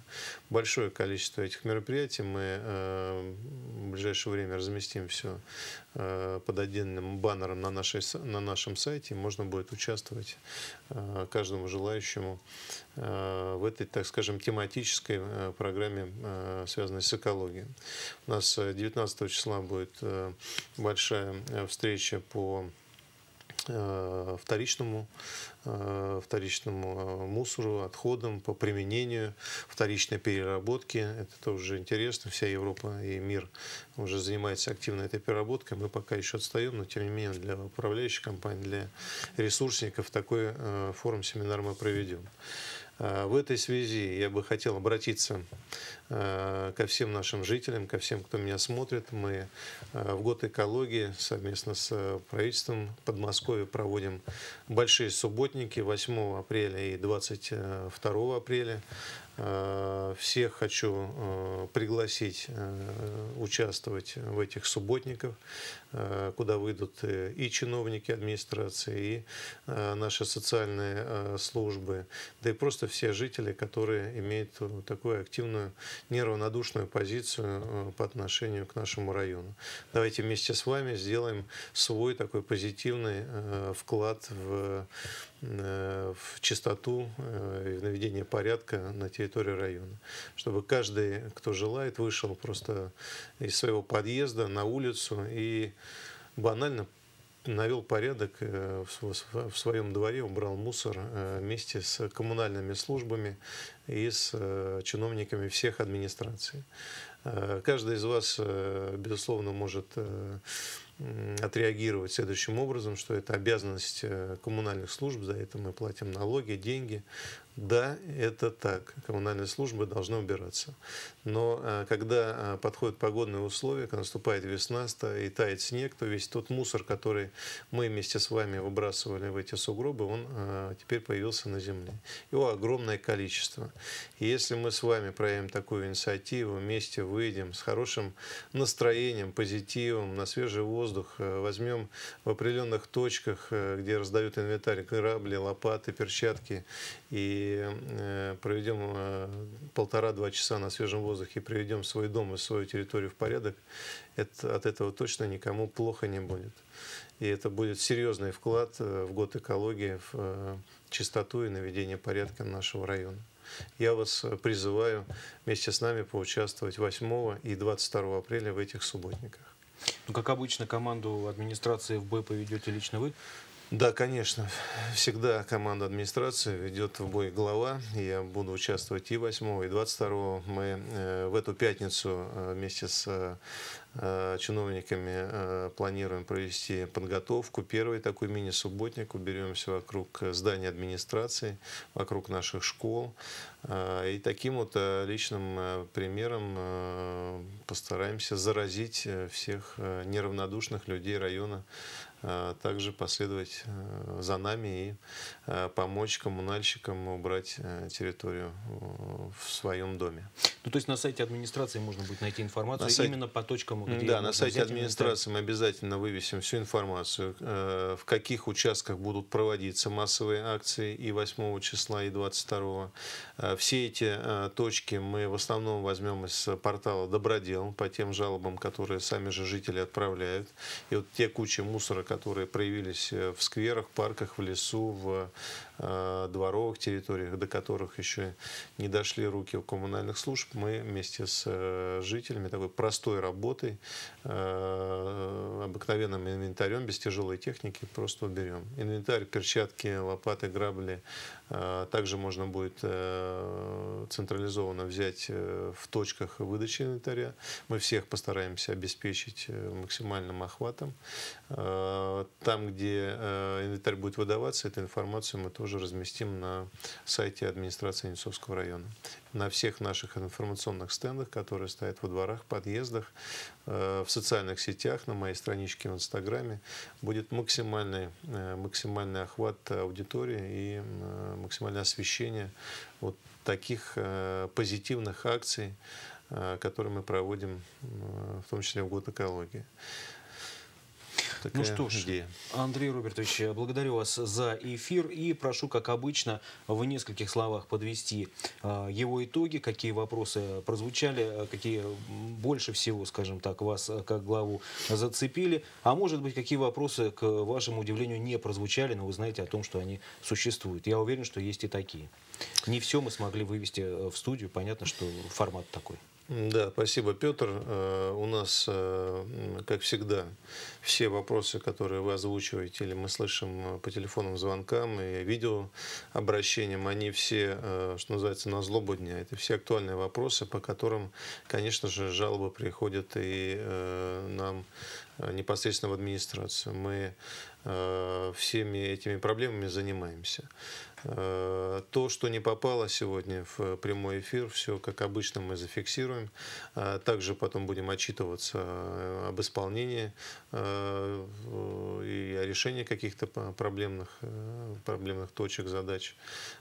Speaker 2: Большое количество этих мероприятий мы в ближайшее время разместим все Э, под отдельным баннером на, нашей, на нашем сайте. Можно будет участвовать э, каждому желающему э, в этой, так скажем, тематической программе, связанной с экологией. У нас 19 числа будет большая встреча по Э, вторичному, э, вторичному э, мусору, отходам, по применению, вторичной переработке. Это тоже интересно. Вся Европа и мир уже занимается активно этой переработкой. Мы пока еще отстаем, но тем не менее для управляющих компаний, для ресурсников такой форум-семинар мы проведем. Э, в этой связи я бы хотел обратиться э, ко всем нашим жителям, ко всем, кто меня смотрит. Мы э, в год экологии совместно с правительством Подмосковья проводим большие субботники 8 апреля и 22 апреля. Э, всех хочу э, пригласить э, участвовать в этих субботниках, куда выйдут и чиновники администрации, и наши социальные службы, да и просто все жители, которые имеют такую активную неравнодушную позицию по отношению к нашему району. Давайте вместе с вами сделаем свой такой позитивный вклад в Э, в чистоту э, и в наведение порядка на территории района. Чтобы каждый, кто желает, вышел просто из своего подъезда на улицу и банально навел порядок э, в своем дворе, убрал мусор вместе с коммунальными службами и с чиновниками всех администраций. Каждый из вас, безусловно, может отреагировать следующим образом, что это обязанность э, коммунальных служб, за это мы платим налоги, деньги, да, это так. Коммунальные службы должны убираться. Но а, когда а, подходят погодные условия, когда наступает весна и тает снег, то весь тот мусор, который мы вместе с вами выбрасывали в эти сугробы, он а, теперь появился на земле. Его огромное количество. И если мы с вами проявим такую инициативу, вместе выйдем с хорошим настроением, позитивом, на свежий воздух, возьмем в определенных точках, где раздают инвентарь, грабли, лопаты, перчатки и Э, проведем э, полтора-два часа на свежем воздухе, приведем свой дом и свою территорию в порядок, это, от этого точно никому плохо не будет. И это будет серьезный вклад э, в год экологии, в чистоту и наведение порядка нашего района. Я вас призываю вместе с нами поучаствовать 8 и 22 апреля в этих субботниках. Ну, как обычно, команду администрации в Б поведете лично вы? Да, конечно. Всегда команда администрации ведет в бой глава. Я буду участвовать и 8, и 22. Мы э, в эту пятницу э, вместе с э, чиновниками планируем провести подготовку. Первый такой мини-субботник. Уберемся вокруг здания администрации, вокруг наших школ. И таким вот личным примером постараемся заразить всех неравнодушных людей района а, также последовать э, за нами и э, помочь коммунальщикам убрать э, территорию в своем доме. Ну, то есть на
Speaker 1: сайте администрации можно будет найти информацию на сайт... именно по точкам, где Да, на сайте администрации
Speaker 2: мы обязательно вывесим всю информацию, в каких участках будут проводиться массовые акции и 8 числа, и 22. Все эти точки мы в основном возьмем из портала «Добродел» по тем жалобам, которые сами же жители отправляют. И вот те кучи мусора, которые проявились э, в скверах, парках, в лесу, в э, дворовых территориях, до которых еще не дошли руки у коммунальных служб, мы вместе с э, жителями такой простой работой, обыкновенным инвентарем, без тяжелой техники, просто уберем. Инвентарь, перчатки, лопаты, грабли, Э, также можно будет э, централизованно взять э, в точках выдачи инвентаря. Мы всех постараемся обеспечить максимальным охватом. Там, где инвентарь будет выдаваться, эту информацию мы тоже разместим на сайте администрации Несовского района. На всех наших информационных стендах, которые стоят во дворах, подъездах, Э, в социальных сетях, на моей страничке в Инстаграме. Будет максимальный, э, максимальный охват аудитории и э, максимальное освещение вот таких позитивных акций, которые мы проводим, в том числе в год экологии. Ну такая ну что ж, идея.
Speaker 1: Андрей Робертович,
Speaker 2: благодарю вас за эфир и прошу, как
Speaker 1: обычно, в нескольких словах подвести а, его итоги, какие вопросы прозвучали, а, какие больше всего, скажем так, вас а, как главу зацепили, а может быть, какие вопросы, к вашему удивлению, не прозвучали, но вы знаете о том, что они существуют. Я уверен, что есть и такие. Не все мы смогли вывести э, в студию, понятно, что формат такой.
Speaker 2: Да, спасибо, Петр. Э, у нас, э, как всегда, все вопросы, которые вы озвучиваете или мы слышим э, по телефонным звонкам и видео обращениям, они все, что называется, на злобу дня. Это все актуальные вопросы, по которым, конечно же, жалобы приходят и нам непосредственно в администрацию. Мы всеми этими проблемами занимаемся. Э, то, что не попало сегодня в э, прямой эфир, все как обычно мы зафиксируем. Э, также потом будем отчитываться об исполнении и о решении каких-то проблемных, проблемных точек, задач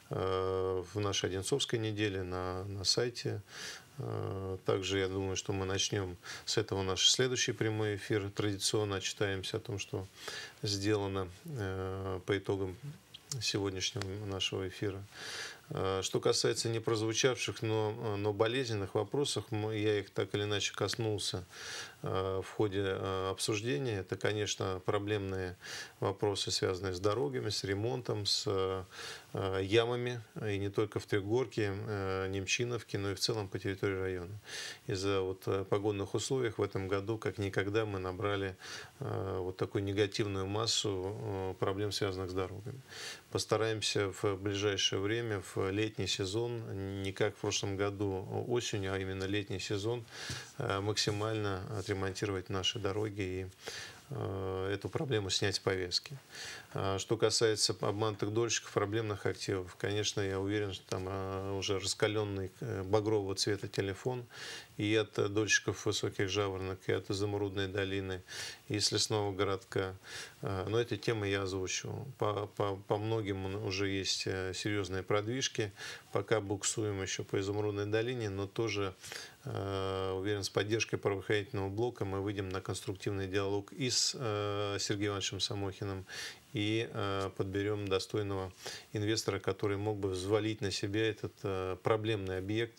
Speaker 2: в нашей Одинцовской неделе на, на сайте. Также я думаю, что мы начнем с этого наш следующий прямой эфир. Традиционно отчитаемся о том, что сделано по итогам сегодняшнего нашего эфира. Э, что касается не прозвучавших, но, э, но болезненных вопросов, я их так или иначе коснулся. Э, в ходе э, обсуждения, это, конечно, проблемные вопросы, связанные с дорогами, с ремонтом, с э, ямами, и не только в Трехгорке, Немчиновке, но и в целом по территории района. Из-за вот погодных условий в этом году, как никогда, мы набрали вот такую негативную массу проблем, связанных с дорогами. Постараемся в ближайшее время, в летний сезон, не как в прошлом году осенью, а именно летний сезон, максимально отремонтировать наши дороги и э, эту проблему снять с повестки. А, что касается обманутых дольщиков, проблемных активов, конечно, я уверен, что там а, уже раскаленный э, багрового цвета телефон и от дольщиков высоких жаворонок, и от изумрудной долины, и с лесного городка. А, но эти темы я озвучу. По, по, по многим уже есть э, серьезные продвижки. Пока буксуем еще по изумрудной долине, но тоже уверен, с поддержкой правоохранительного блока мы выйдем на конструктивный диалог и с э, Сергеем Ивановичем Самохиным, и э, подберем достойного инвестора, который мог бы взвалить на себя этот э, проблемный объект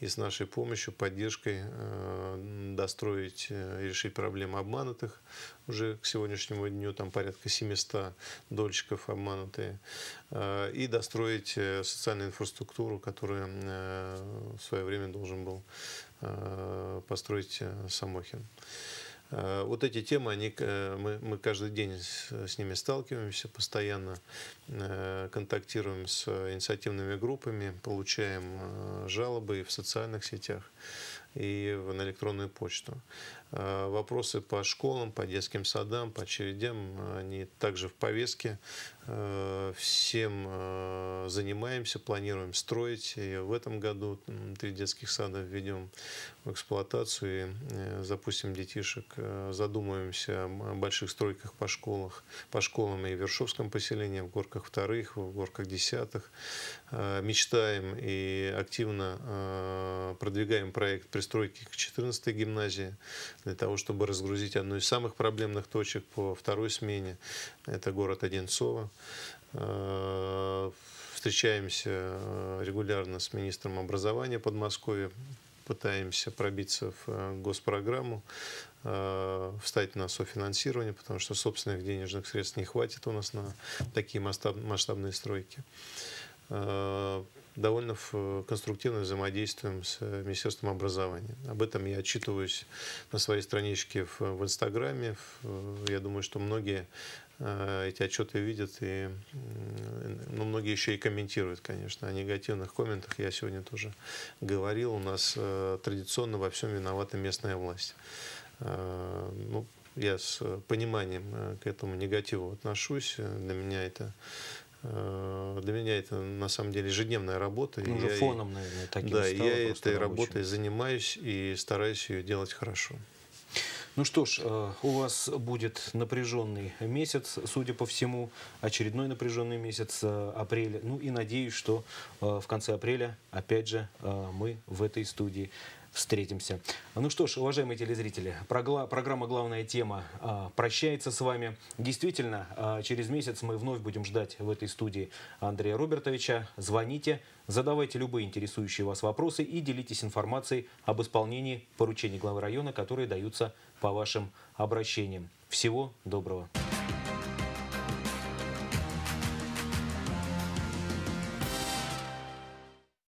Speaker 2: и с нашей помощью, поддержкой э, достроить и решить проблему обманутых. Уже к сегодняшнему дню там порядка 700 дольщиков обманутые. И достроить социальную инфраструктуру, которую в свое время должен был построить Самохин. Э, вот эти темы, они, э, мы, мы каждый день с, с ними сталкиваемся, постоянно э, контактируем с инициативными группами, получаем жалобы и в социальных сетях, и на электронную почту. Э, вопросы по школам, по детским садам, по очередям, они также в повестке. Э, всем э, занимаемся, планируем строить. И в этом году три детских сада введем в эксплуатацию и запустим детишек. задумываемся о больших стройках по, школах, по школам и в Вершовском поселении, в Горках вторых, в Горках десятых. Мечтаем и активно продвигаем проект пристройки к 14-й гимназии для того, чтобы разгрузить одну из самых проблемных точек по второй смене. Это город Одинцово. Э, встречаемся регулярно с министром образования Подмосковья, пытаемся пробиться в э, госпрограмму, э, встать на софинансирование, потому что собственных денежных средств не хватит у нас на такие масштабные стройки довольно э, конструктивно взаимодействуем с э, Министерством образования. Об этом я отчитываюсь на своей страничке в, э, в Инстаграме. я думаю, что многие эти отчеты видят, и ну, многие еще и комментируют, конечно. О негативных комментах я сегодня тоже говорил. У нас традиционно во всем виновата местная власть. Ну, я с пониманием к этому негативу отношусь. Для меня это Э, для меня это на самом деле ежедневная работа. Ну, уже фоном, и, наверное, таким Да, стало, я этой рабочим. работой занимаюсь и стараюсь ее делать хорошо.
Speaker 1: Ну что ж, э, у вас будет напряженный месяц, судя по всему, очередной напряженный месяц э, апреля. Ну и надеюсь, что в конце апреля, опять же, мы в этой студии встретимся. Ну что ж, уважаемые телезрители, программа «Главная тема» а, прощается с вами. Действительно, а, через месяц мы вновь будем ждать в этой студии Андрея Робертовича. Звоните, задавайте любые интересующие вас вопросы и делитесь информацией об исполнении поручений главы района, которые даются по вашим обращениям. Всего доброго!